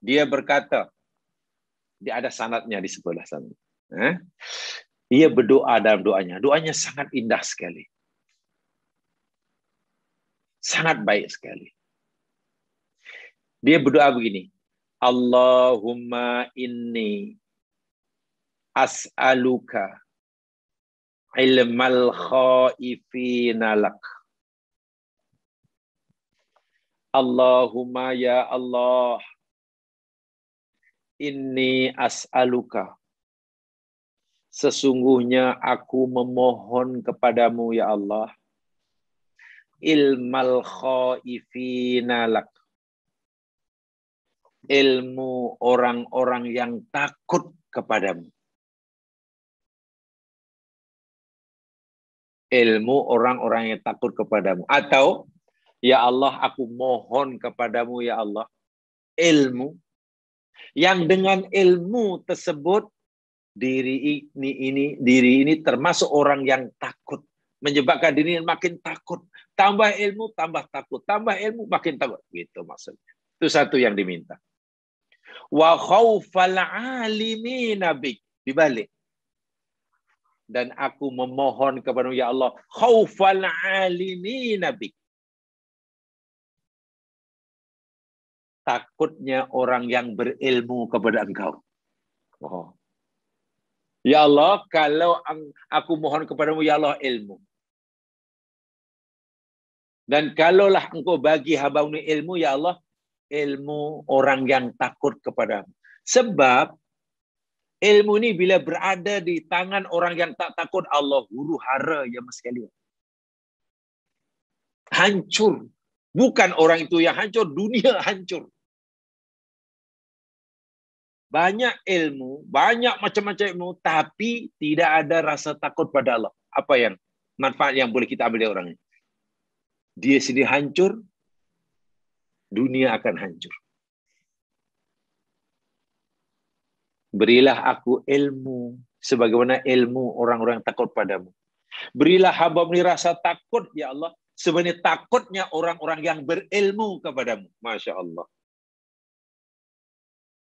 Dia berkata, dia ada sanatnya di sebelah sana. Eh? Ia berdoa dalam doanya. Doanya sangat indah sekali. Sangat baik sekali. Dia berdoa begini. Allahumma inni as'aluka ilmal khaifina lak. Allahumma ya Allah, inni as'aluka. Sesungguhnya aku memohon kepadamu ya Allah. Ilmal khaifina lak. Ilmu orang-orang yang takut kepadamu. ilmu orang-orang yang takut kepadamu. Atau, ya Allah aku mohon kepadamu ya Allah, ilmu yang dengan ilmu tersebut diri ini ini diri ini termasuk orang yang takut menyebabkan diri makin takut tambah ilmu tambah takut tambah ilmu makin takut gitu maksudnya itu satu yang diminta wa khaufal alimi nabi dibalik dan aku memohon kepada ya Allah khaufal alimi nabi takutnya orang yang berilmu kepada engkau oh. ya Allah kalau aku mohon kepadamu ya Allah ilmu dan kalaulah engkau bagi hambamu ilmu ya Allah ilmu orang yang takut kepadamu sebab ilmu ni bila berada di tangan orang yang tak takut Allah huru hara ya mas kalian, hancur bukan orang itu yang hancur dunia hancur banyak ilmu banyak macam-macam ilmu tapi tidak ada rasa takut pada Allah apa yang manfaat yang boleh kita ambil dari orang ini dia sendiri hancur dunia akan hancur Berilah aku ilmu sebagaimana ilmu orang-orang takut padamu. Berilah ini rasa takut, ya Allah, sebenarnya takutnya orang-orang yang berilmu kepadamu. Masya Allah.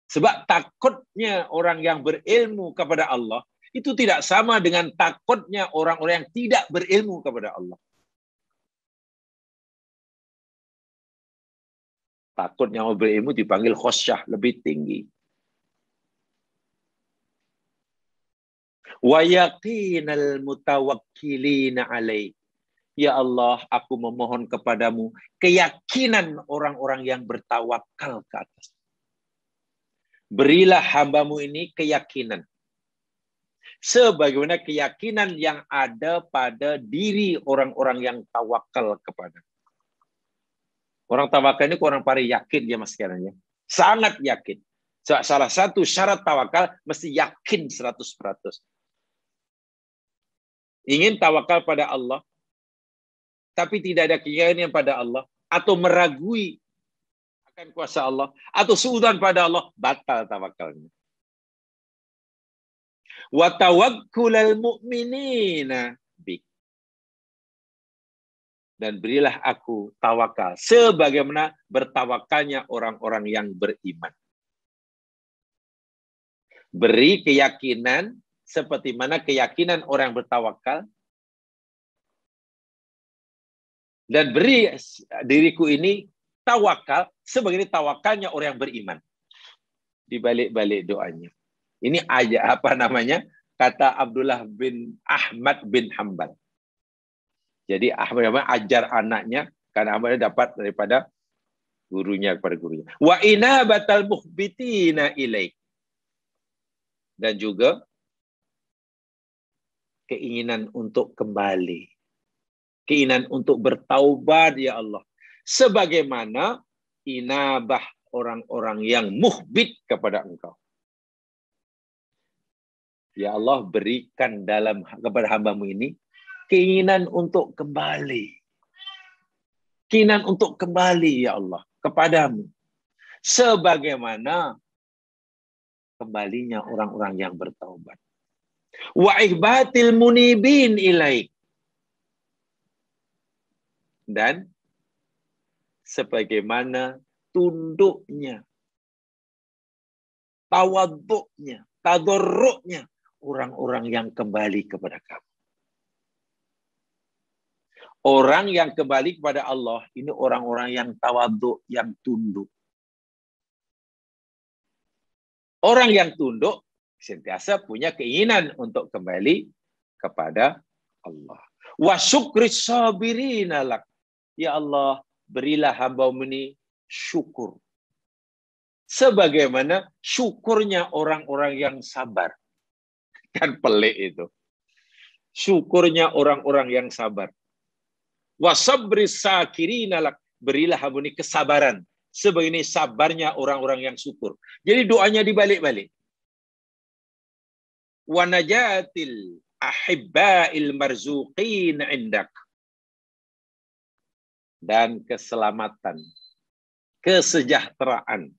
Sebab takutnya orang yang berilmu kepada Allah itu tidak sama dengan takutnya orang-orang yang tidak berilmu kepada Allah. Takutnya orang berilmu dipanggil khosyah, lebih tinggi. wa yaqinal mutawakkilina alaih. Ya Allah, aku memohon kepadamu keyakinan orang-orang yang bertawakal ke atas. Berilah hambamu ini keyakinan. Sebagaimana keyakinan yang ada pada diri orang-orang yang tawakal kepada. Orang tawakal ini orang pari yakin ya mas sekarang ya. Sangat yakin. Salah satu syarat tawakal mesti yakin ingin tawakal pada Allah, tapi tidak ada keyakinan pada Allah, atau meragui akan kuasa Allah, atau suudan pada Allah, batal tawakalnya. Wa tawakkulal mu'minina bik. Dan berilah aku tawakal, sebagaimana bertawakalnya orang-orang yang beriman. Beri keyakinan seperti mana keyakinan orang bertawakal dan beri diriku ini tawakal sebagai tawakalnya orang yang beriman di balik-balik doanya. Ini aja apa namanya? Kata Abdullah bin Ahmad bin Hambal. Jadi Ahmad bin ajar anaknya karena Ahmad dapat daripada gurunya kepada gurunya. Wa ina batal muhbitina ilaik. Dan juga keinginan untuk kembali, keinginan untuk bertaubat ya Allah. Sebagaimana inabah orang-orang yang muhbit kepada Engkau. Ya Allah berikan dalam kepada hambamu ini keinginan untuk kembali. Keinginan untuk kembali ya Allah kepadamu. Sebagaimana kembalinya orang-orang yang bertaubat. Wa ihbatil munibin ilaik. Dan sebagaimana tunduknya, tawaduknya, tadoruknya orang-orang yang kembali kepada kamu. Orang yang kembali kepada Allah ini orang-orang yang tawaduk, yang tunduk. Orang yang tunduk sentiasa punya keinginan untuk kembali kepada Allah. Wa sabirina lak. Ya Allah, berilah hamba ini syukur. Sebagaimana syukurnya orang-orang yang sabar. Kan pelik itu. Syukurnya orang-orang yang sabar. Wa sabri sakirina lak. Berilah hamba ini kesabaran. Sebagaimana sabarnya orang-orang yang syukur. Jadi doanya dibalik-balik wa najatil ahibba'il marzuqin indak. Dan keselamatan, kesejahteraan,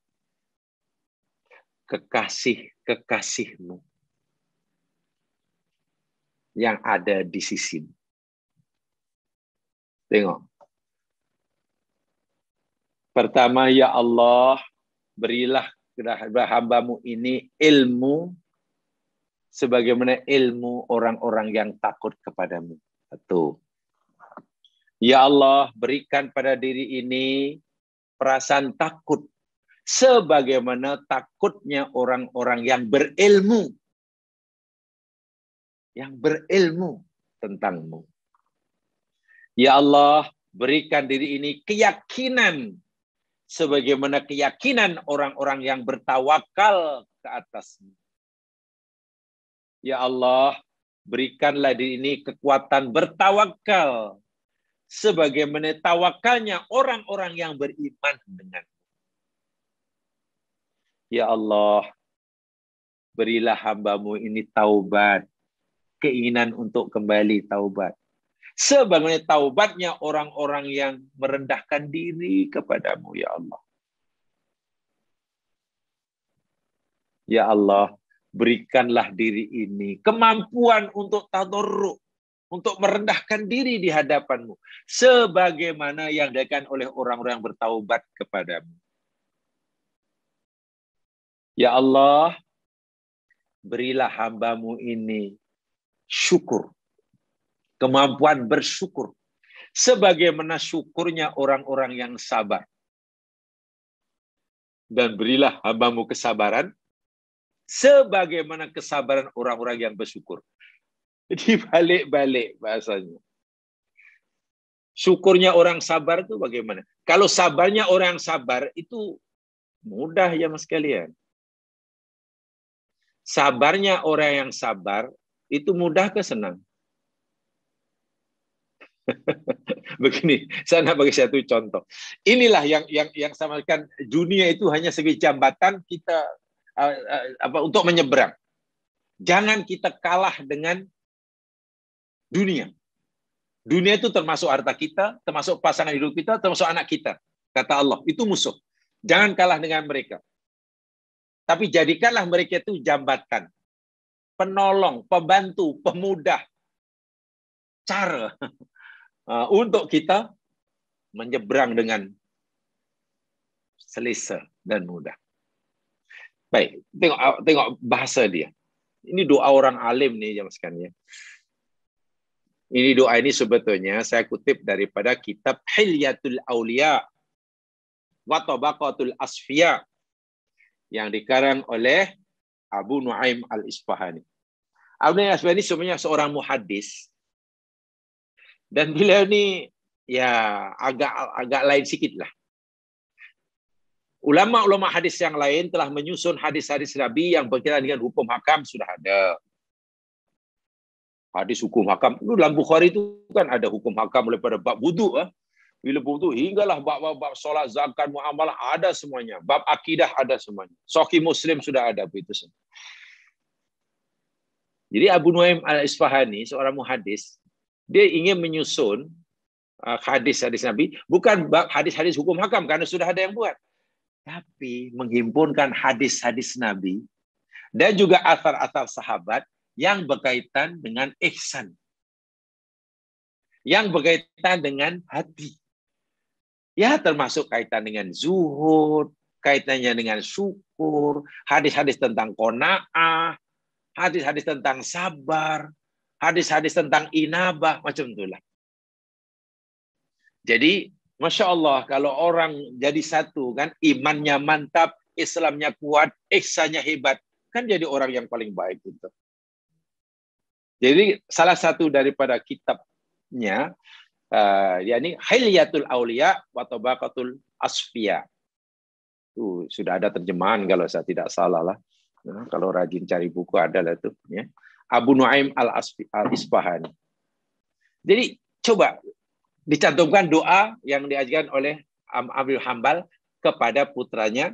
kekasih-kekasihmu yang ada di sisi. Tengok. Pertama, ya Allah, berilah kepada hambamu ini ilmu sebagaimana ilmu orang-orang yang takut kepadamu. Satu. Ya Allah, berikan pada diri ini perasaan takut sebagaimana takutnya orang-orang yang berilmu yang berilmu tentangmu. Ya Allah, berikan diri ini keyakinan sebagaimana keyakinan orang-orang yang bertawakal ke atasmu. Ya Allah, berikanlah diri ini kekuatan bertawakal sebagaimana tawakalnya orang-orang yang beriman dengan Ya Allah, berilah hambamu ini taubat, keinginan untuk kembali taubat. Sebagaimana taubatnya orang-orang yang merendahkan diri kepadamu, Ya Allah. Ya Allah, berikanlah diri ini kemampuan untuk tadarruk, untuk merendahkan diri di hadapanmu sebagaimana yang dilakukan oleh orang-orang yang bertaubat kepadamu. Ya Allah, berilah hambamu ini syukur, kemampuan bersyukur, sebagaimana syukurnya orang-orang yang sabar. Dan berilah hambamu kesabaran, sebagaimana kesabaran orang-orang yang bersyukur. Jadi balik-balik bahasanya. Syukurnya orang sabar itu bagaimana? Kalau sabarnya orang sabar itu mudah ya mas kalian. Sabarnya orang yang sabar itu mudah ke senang? Begini, saya nak bagi satu contoh. Inilah yang yang yang samakan dunia itu hanya sebagai jambatan kita Eh, eh, apa untuk menyeberang. Jangan kita kalah dengan dunia. Dunia itu termasuk harta kita, termasuk pasangan hidup kita, termasuk anak kita. Kata Allah, itu musuh. Jangan kalah dengan mereka. Tapi jadikanlah mereka itu jambatan, penolong, pembantu, pemudah, cara eh, untuk kita menyeberang dengan selesa dan mudah. Baik, tengok ah, tengok bahasa dia. Ini doa orang alim nih jam sekalian. Ya. Ini doa ini sebetulnya saya kutip daripada kitab Hilyatul Aulia wa Tabaqatul Asfiya yang dikarang oleh Abu Nuaim Al-Isfahani. Abu Nuaim Al-Isfahani sebenarnya seorang muhaddis Dan beliau ini ya agak agak lain sikit lah Ulama-ulama hadis yang lain telah menyusun hadis-hadis Nabi yang berkaitan dengan hukum hakam sudah ada. Hadis hukum hakam. Itu dalam Bukhari itu kan ada hukum hakam mulai pada bab wudhu. Eh? Ah. Bila wudhu hinggalah bab-bab sholat zakat, muamalah ada semuanya. Bab akidah ada semuanya. Soki Muslim sudah ada begitu semua. Jadi Abu Nuaim al-Isfahani seorang muhadis, dia ingin menyusun ah, hadis-hadis Nabi, bukan hadis-hadis hukum hakam karena sudah ada yang buat tapi menghimpunkan hadis-hadis Nabi dan juga asar-asar sahabat yang berkaitan dengan ihsan. Yang berkaitan dengan hati. Ya termasuk kaitan dengan zuhud, kaitannya dengan syukur, hadis-hadis tentang kona'ah, hadis-hadis tentang sabar, hadis-hadis tentang inabah, macam itulah. Jadi Masya Allah, kalau orang jadi satu kan, imannya mantap, Islamnya kuat, ihsannya hebat, kan jadi orang yang paling baik itu. Jadi salah satu daripada kitabnya, uh, yakni Hilyatul Aulia wa Tobaqatul Asfiyah. Uh, sudah ada terjemahan kalau saya tidak salah lah. Nah, kalau rajin cari buku ada lah tuh. Ya. Abu Nuaim Al-Isfahani. Jadi coba dicantumkan doa yang diajarkan oleh Amir Hambal kepada putranya.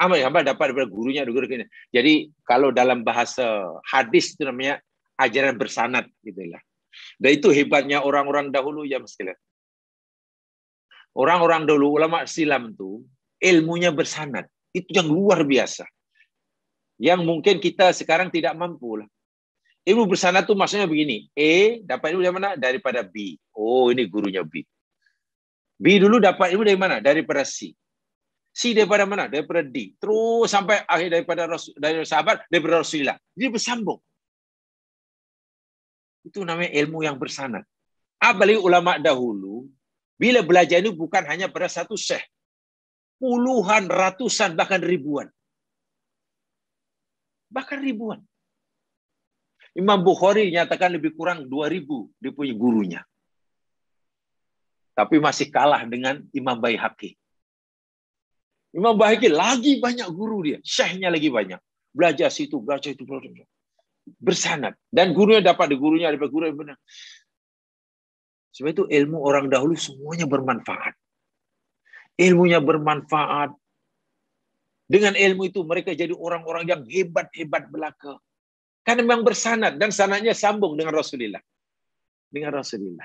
Amir Hambal dapat dari gurunya, guru Jadi kalau dalam bahasa hadis itu namanya ajaran bersanat gitulah. Dan itu hebatnya orang-orang dahulu yang sekalian. Orang-orang dahulu ulama silam itu ilmunya bersanat. Itu yang luar biasa. Yang mungkin kita sekarang tidak mampu lah. Ilmu bersana tuh maksudnya begini. E dapat ilmu dari mana? Daripada B. Oh, ini gurunya B. B dulu dapat ilmu dari mana? Daripada C. C daripada mana? Daripada D. Terus sampai akhir daripada Rasul, dari sahabat, daripada Rasulullah. Jadi bersambung. Itu namanya ilmu yang bersana. Apalagi ulama dahulu, bila belajar ini bukan hanya pada satu syekh. Puluhan, ratusan, bahkan ribuan. Bahkan ribuan. Imam Bukhari nyatakan lebih kurang 2000 dia punya gurunya. Tapi masih kalah dengan Imam Baihaqi. Imam Baihaqi lagi banyak guru dia, syekhnya lagi banyak. Belajar situ, belajar itu, belajar. Itu. Bersanad dan gurunya dapat dari gurunya, dapat guru yang benar. Sebab itu ilmu orang dahulu semuanya bermanfaat. Ilmunya bermanfaat. Dengan ilmu itu mereka jadi orang-orang yang hebat-hebat belaka karena memang bersanad dan sanadnya sambung dengan Rasulullah. Dengan Rasulullah.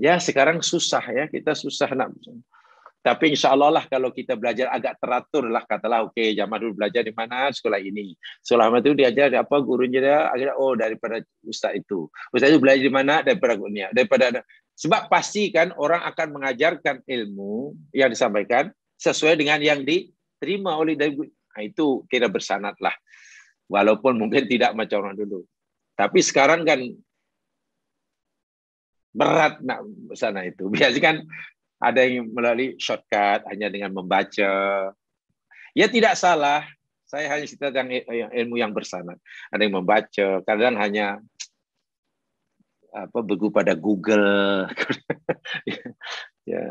Ya, sekarang susah ya, kita susah nak tapi insyaallah lah kalau kita belajar agak teratur lah katalah oke okay, zaman dulu belajar di mana sekolah ini. Sekolah itu diajar apa gurunya dia akhirnya oh daripada ustaz itu. Ustaz itu belajar di mana daripada gurunya daripada sebab pasti kan orang akan mengajarkan ilmu yang disampaikan sesuai dengan yang diterima oleh dari nah, itu kira bersanat lah. Walaupun mungkin tidak macam orang dulu. Tapi sekarang kan berat nak sana itu. Biasanya kan ada yang melalui shortcut hanya dengan membaca. Ya tidak salah, saya hanya cerita yang ilmu yang bersana. Ada yang membaca, kadang hanya apa begu pada Google. ya, ya,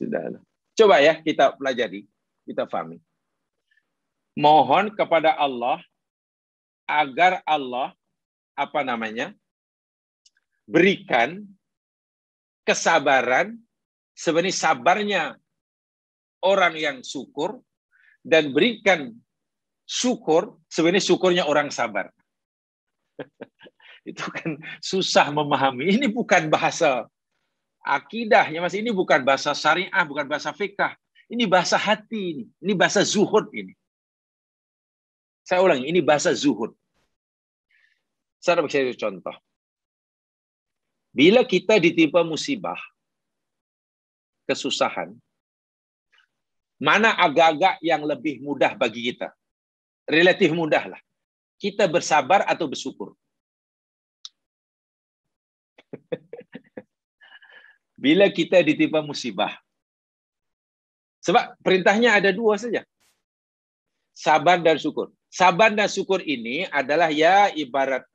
sudah. Coba ya kita pelajari, kita pahami. Mohon kepada Allah agar Allah apa namanya berikan kesabaran sebenarnya sabarnya orang yang syukur dan berikan syukur sebenarnya syukurnya orang sabar itu kan susah memahami ini bukan bahasa akidah ya mas ini bukan bahasa syariah bukan bahasa fikah ini bahasa hati ini ini bahasa zuhud ini saya ulang, ini bahasa zuhud. Saya dapat saya contoh. Bila kita ditimpa musibah, kesusahan, mana agak-agak yang lebih mudah bagi kita? Relatif mudahlah. Kita bersabar atau bersyukur? Bila kita ditimpa musibah. Sebab perintahnya ada dua saja. Sabar dan syukur. Saban dan syukur ini adalah ya ibarat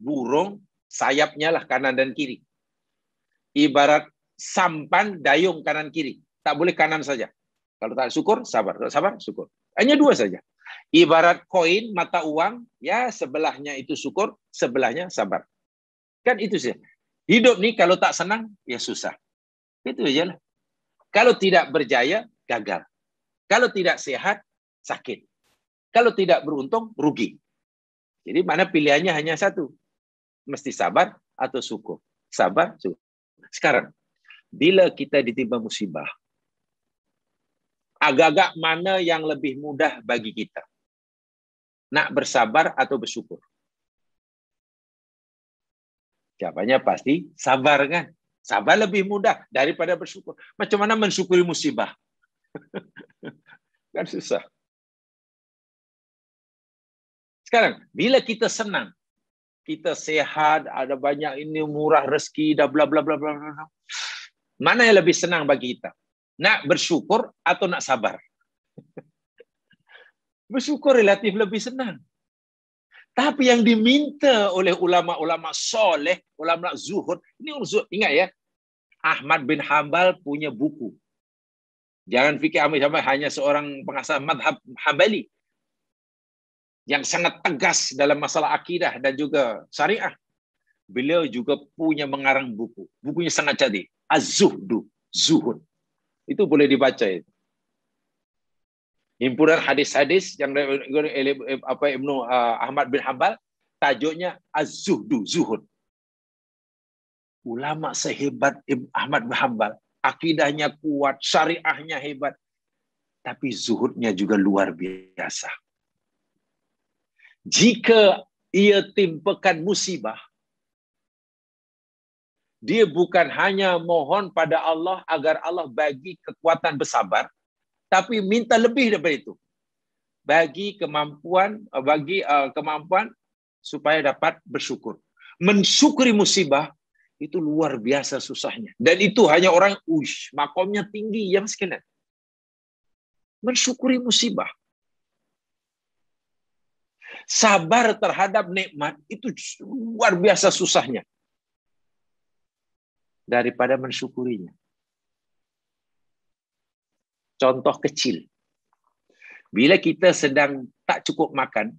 burung sayapnya lah kanan dan kiri. Ibarat sampan dayung kanan kiri. Tak boleh kanan saja. Kalau tak syukur, sabar. Kalau sabar, syukur. Hanya dua saja. Ibarat koin, mata uang, ya sebelahnya itu syukur, sebelahnya sabar. Kan itu sih. Hidup nih kalau tak senang, ya susah. Itu aja lah. Kalau tidak berjaya, gagal. Kalau tidak sehat, sakit. Kalau tidak beruntung, rugi. Jadi mana pilihannya hanya satu. Mesti sabar atau syukur. Sabar, syukur. Sekarang, bila kita ditimpa musibah, agak-agak mana yang lebih mudah bagi kita? Nak bersabar atau bersyukur? Jawabannya pasti sabar kan? Sabar lebih mudah daripada bersyukur. Macam mana mensyukuri musibah? kan susah. Sekarang, bila kita senang, kita sehat, ada banyak ini murah rezeki, dah bla bla bla bla bla. Mana yang lebih senang bagi kita? Nak bersyukur atau nak sabar? bersyukur relatif lebih senang. Tapi yang diminta oleh ulama-ulama soleh, ulama zuhud, ini zuhud, ingat ya, Ahmad bin Hambal punya buku. Jangan fikir Ahmad Hambal hanya seorang pengasah madhab Hambali yang sangat tegas dalam masalah akidah dan juga syariah. Beliau juga punya mengarang buku. Bukunya sangat jadi. Az-Zuhdu. Zuhud. Itu boleh dibaca itu. Himpunan hadis-hadis yang apa Ibnu uh, Ahmad bin Hambal tajuknya Az-Zuhdu, Zuhud. Ulama sehebat Ahmad bin Hambal, akidahnya kuat, syariahnya hebat, tapi zuhudnya juga luar biasa. Jika ia timpakan musibah, dia bukan hanya mohon pada Allah agar Allah bagi kekuatan bersabar, tapi minta lebih daripada itu. Bagi kemampuan, eh, bagi uh, kemampuan supaya dapat bersyukur. Mensyukuri musibah itu luar biasa susahnya. Dan itu hanya orang ush, makomnya tinggi yang sekian. Mensyukuri musibah sabar terhadap nikmat itu luar biasa susahnya daripada mensyukurinya. Contoh kecil. Bila kita sedang tak cukup makan,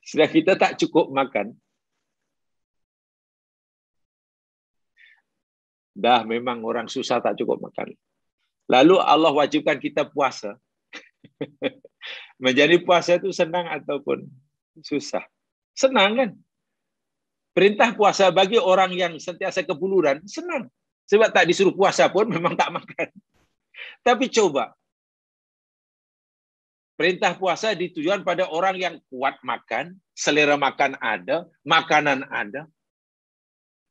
sedang kita tak cukup makan, dah memang orang susah tak cukup makan. Lalu Allah wajibkan kita puasa. Menjadi puasa itu senang ataupun susah? Senang kan? Perintah puasa bagi orang yang sentiasa kebuluran senang. Sebab tak disuruh puasa pun memang tak makan. Tapi coba. Perintah puasa ditujukan pada orang yang kuat makan, selera makan ada, makanan ada.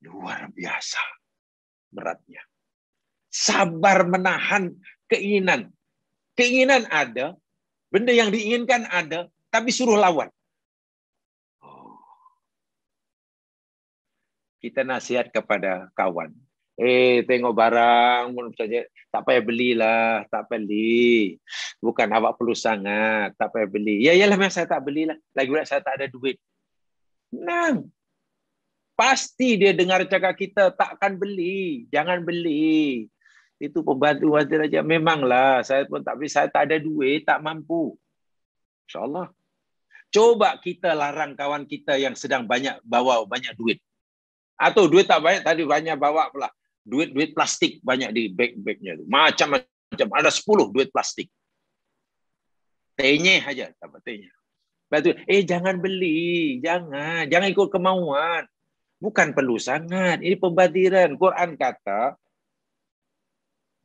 Luar biasa beratnya. Sabar menahan keinginan. Keinginan ada, Benda yang diinginkan ada, tapi suruh lawan. Kita nasihat kepada kawan. Eh, tengok barang, saja tak payah belilah, tak beli. Bukan awak perlu sangat, tak payah beli. Ya, iyalah memang saya tak belilah. Lagi pula saya tak ada duit. nang Pasti dia dengar cakap kita, takkan beli. Jangan beli itu pembantu wazir aja memanglah saya pun tapi saya tak ada duit tak mampu insyaallah coba kita larang kawan kita yang sedang banyak bawa banyak duit atau duit tak banyak tadi banyak bawa pula duit-duit plastik banyak di bag-bagnya itu macam-macam ada 10 duit plastik tenyeh aja tak tenyeh betul. eh jangan beli, jangan, jangan ikut kemauan. Bukan perlu sangat. Ini pembadiran. Quran kata,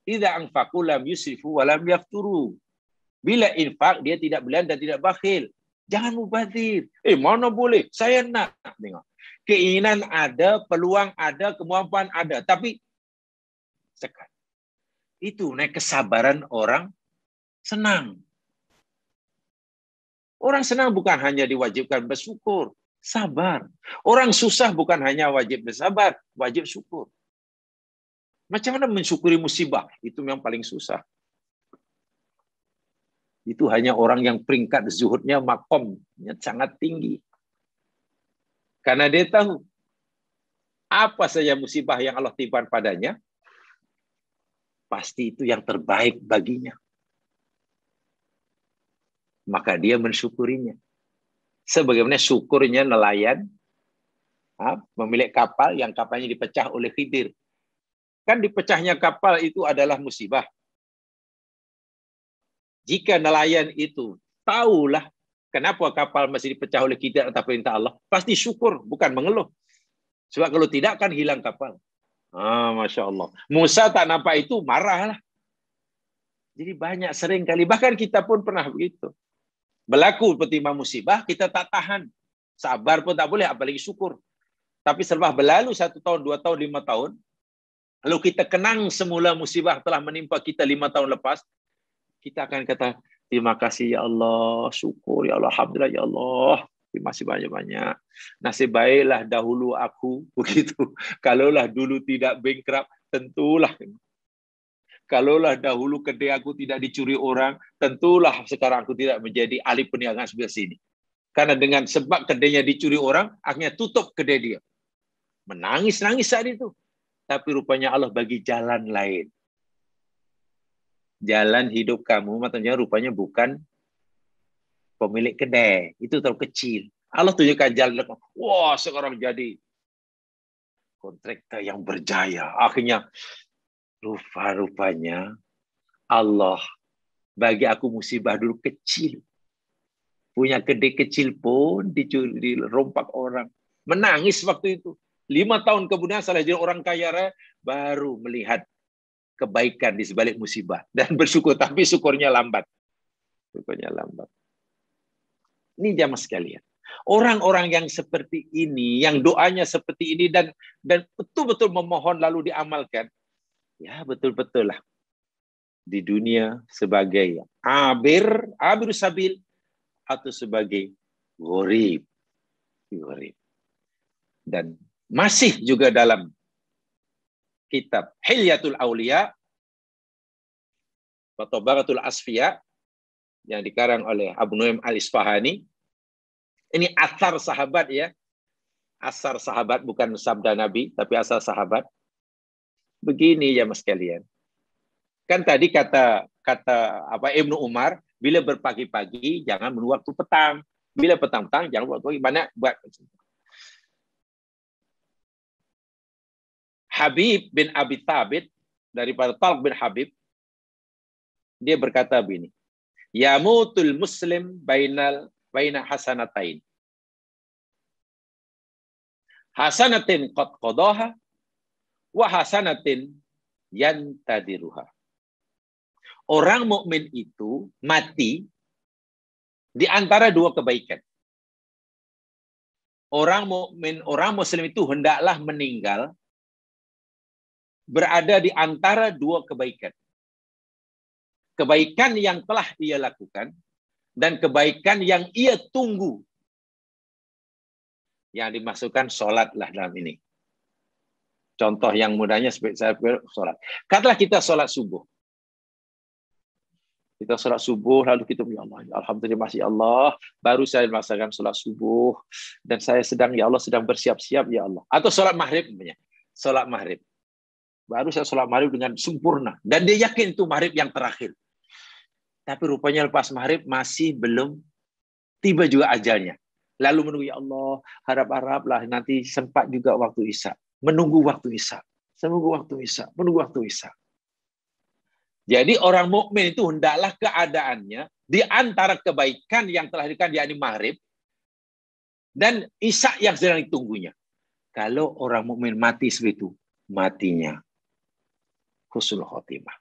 tidak anfaqu lam yusifu wa lam yafturu. Bila infak dia tidak belian dan tidak bakhil. Jangan mubazir. Eh mana boleh? Saya nak. Tengok. Keinginan ada, peluang ada, kemampuan ada, tapi sekat. Itu naik kesabaran orang senang. Orang senang bukan hanya diwajibkan bersyukur, sabar. Orang susah bukan hanya wajib bersabar, wajib syukur. Macam mana mensyukuri musibah? Itu yang paling susah. Itu hanya orang yang peringkat zuhudnya makomnya sangat tinggi. Karena dia tahu apa saja musibah yang Allah timpan padanya, pasti itu yang terbaik baginya. Maka dia mensyukurinya. Sebagaimana syukurnya nelayan memiliki kapal yang kapalnya dipecah oleh Khidir Kan dipecahnya kapal itu adalah musibah. Jika nelayan itu tahulah kenapa kapal masih dipecah oleh kita atas perintah Allah, pasti syukur, bukan mengeluh. Sebab kalau tidak kan hilang kapal. Ah, Masya Allah. Musa tak nampak itu, marahlah. Jadi banyak sering kali, bahkan kita pun pernah begitu. Berlaku pertimba musibah, kita tak tahan. Sabar pun tak boleh, apalagi syukur. Tapi setelah berlalu satu tahun, dua tahun, lima tahun, Lalu kita kenang semula musibah telah menimpa kita lima tahun lepas, kita akan kata, terima kasih ya Allah, syukur ya Allah, Alhamdulillah ya Allah. Terima kasih banyak-banyak. Nasib baiklah dahulu aku begitu. Kalaulah dulu tidak bankrupt, tentulah. Kalaulah dahulu kedai aku tidak dicuri orang, tentulah sekarang aku tidak menjadi ahli perniagaan sebelah sini. Karena dengan sebab kedainya dicuri orang, akhirnya tutup kedai dia. Menangis-nangis saat itu tapi rupanya Allah bagi jalan lain. Jalan hidup kamu, matanya rupanya bukan pemilik kedai. Itu terlalu kecil. Allah tunjukkan jalan. Wah, sekarang jadi kontraktor yang berjaya. Akhirnya, rupa-rupanya Allah bagi aku musibah dulu kecil. Punya kedai kecil pun dicuri, dirompak orang. Menangis waktu itu. Lima tahun kemudian setelah jadi orang kaya baru melihat kebaikan di sebalik musibah dan bersyukur tapi syukurnya lambat. Syukurnya lambat. Ini jamaah sekalian. Orang-orang yang seperti ini, yang doanya seperti ini dan dan betul-betul memohon lalu diamalkan, ya betul-betul lah di dunia sebagai abir, abir sabil atau sebagai gorib. Gorib. Dan masih juga dalam kitab Hilyatul Aulia atau Baratul Asfiya yang dikarang oleh Abu Nuaim Al-Isfahani. Ini asar sahabat ya. Asar sahabat bukan sabda Nabi, tapi asar sahabat. Begini ya mas kalian. Kan tadi kata kata apa Ibnu Umar, bila berpagi-pagi jangan menunggu waktu petang. Bila petang-petang jangan waktu pagi. Banyak buat Habib bin Abi Thabit daripada Talq bin Habib dia berkata begini yamutul muslim bainal baina hasanatain hasanatin qad qadaha wa hasanatin yantadiruha orang mukmin itu mati di antara dua kebaikan. Orang mukmin, orang muslim itu hendaklah meninggal berada di antara dua kebaikan. Kebaikan yang telah ia lakukan dan kebaikan yang ia tunggu. Yang dimasukkan sholatlah dalam ini. Contoh yang mudahnya saya sholat. Katalah kita sholat subuh. Kita sholat subuh, lalu kita, ya Allah, Alhamdulillah, masih Allah, baru saya merasakan sholat subuh, dan saya sedang, ya Allah, sedang bersiap-siap, ya Allah. Atau sholat maghrib, Sholat maghrib. Baru saya sholat maghrib dengan sempurna. Dan dia yakin itu maghrib yang terakhir. Tapi rupanya lepas maghrib masih belum tiba juga ajalnya. Lalu menunggu ya Allah, harap-haraplah nanti sempat juga waktu Isya. Menunggu waktu Isya. Menunggu waktu Isya. Menunggu waktu Isya. Jadi orang mukmin itu hendaklah keadaannya di antara kebaikan yang telah diberikan yakni maghrib dan isya yang sedang ditunggunya. Kalau orang mukmin mati seperti itu, matinya husnul khotimah.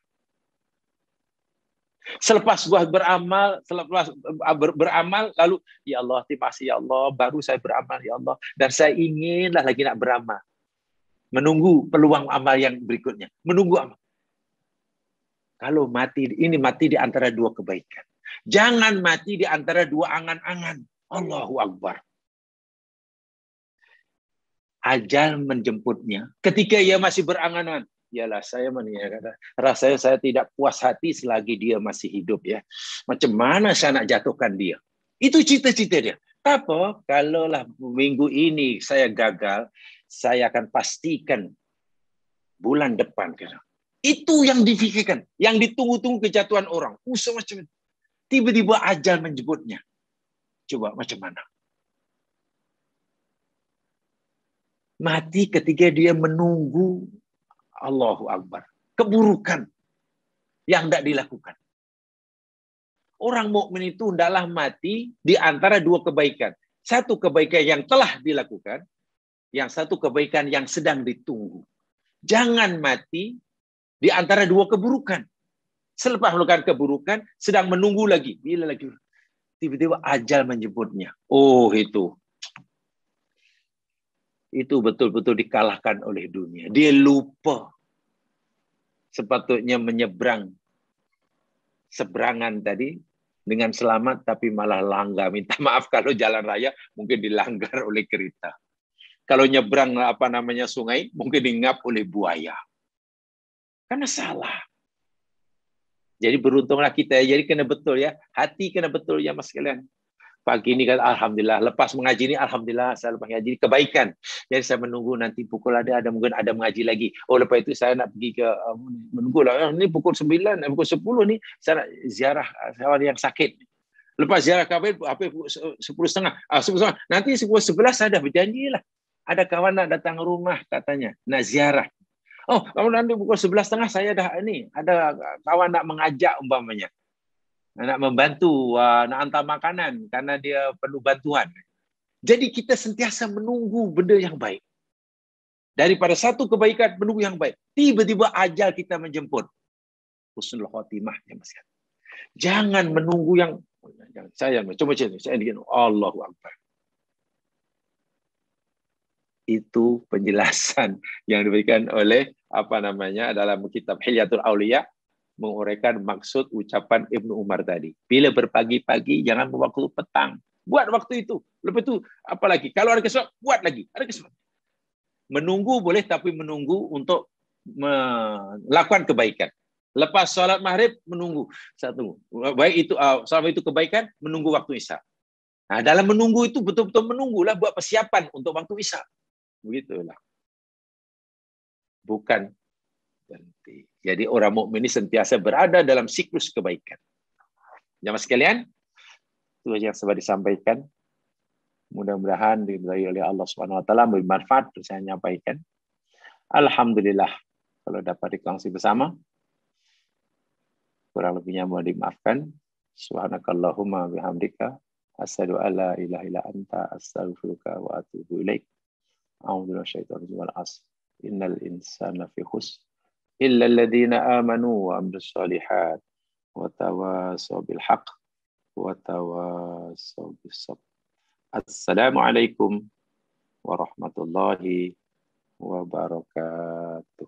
Selepas gua beramal, selepas eh, beramal lalu ya Allah terima kasih ya Allah, baru saya beramal ya Allah dan saya inginlah lagi nak beramal. Menunggu peluang amal yang berikutnya, menunggu amal. Kalau mati ini mati di antara dua kebaikan. Jangan mati di antara dua angan-angan. Allahu Akbar. Ajal menjemputnya ketika ia masih berangan-angan ialah saya kata rasanya saya tidak puas hati selagi dia masih hidup ya. Macam mana saya nak jatuhkan dia? Itu cita-cita dia. Tapi kalaulah minggu ini saya gagal, saya akan pastikan bulan depan kata Itu yang difikirkan, yang ditunggu-tunggu kejatuhan orang. Usah macam itu. Tiba-tiba ajal menjemputnya. Coba macam mana? mati ketika dia menunggu Allahu Akbar. Keburukan yang tidak dilakukan. Orang mukmin itu hendaklah mati di antara dua kebaikan. Satu kebaikan yang telah dilakukan, yang satu kebaikan yang sedang ditunggu. Jangan mati di antara dua keburukan. Selepas melakukan keburukan, sedang menunggu lagi. Bila lagi tiba-tiba ajal menjemputnya. Oh itu, itu betul-betul dikalahkan oleh dunia. Dia lupa sepatutnya menyeberang seberangan tadi dengan selamat tapi malah langgar. Minta maaf kalau jalan raya mungkin dilanggar oleh kereta. Kalau nyebrang apa namanya sungai mungkin diingap oleh buaya. Karena salah. Jadi beruntunglah kita. Ya. Jadi kena betul ya. Hati kena betul ya mas kalian pagi ini kan alhamdulillah lepas mengaji ini alhamdulillah saya lepas mengaji ini kebaikan jadi saya menunggu nanti pukul ada ada mungkin ada mengaji lagi oh lepas itu saya nak pergi ke eh, menunggu lah ini eh, pukul 9 eh, pukul 10 ni saya nak ziarah hewan yang sakit lepas ziarah kabir apa sepuluh setengah ah sepuluh setengah nanti pukul sebelas saya dah berjanji lah ada kawan nak datang rumah katanya nak ziarah oh kamu nanti pukul sebelas setengah saya dah ini ada kawan nak mengajak umpamanya nak membantu, uh, nak hantar makanan kerana dia perlu bantuan. Jadi kita sentiasa menunggu benda yang baik. Daripada satu kebaikan menunggu yang baik. Tiba-tiba ajal kita menjemput. Husnul khotimah. Jangan menunggu yang oh, saya cuma macam saya ingin Allahu akbar itu penjelasan yang diberikan oleh apa namanya dalam kitab Hilyatul Aulia menguraikan maksud ucapan Ibnu Umar tadi. Bila berpagi-pagi, jangan waktu petang. Buat waktu itu. Lepas itu, apalagi. Kalau ada kesempatan, buat lagi. Ada kesempatan. Menunggu boleh, tapi menunggu untuk melakukan kebaikan. Lepas sholat maghrib, menunggu. satu Baik itu, uh, selama itu kebaikan, menunggu waktu isya. Nah, dalam menunggu itu betul-betul menunggulah buat persiapan untuk waktu isya. Begitulah. Bukan berhenti. Jadi orang mukmin ini sentiasa berada dalam siklus kebaikan. Jamaah sekalian, itu aja yang saya disampaikan. Mudah-mudahan diberi oleh Allah Subhanahu wa taala bermanfaat saya nyampaikan. Alhamdulillah kalau dapat dikongsi bersama. Kurang lebihnya mohon dimaafkan. Subhanakallahumma bihamdika asyhadu alla ilaha illa anta astaghfiruka wa atubu ilaik. A'udzu billahi minasyaitonir rajim. Innal insana fi khusr إلا الذين آمنوا وعملوا الصالحات وتواصوا بالحق وتواصوا بالصبر السلام عليكم ورحمة الله وبركاته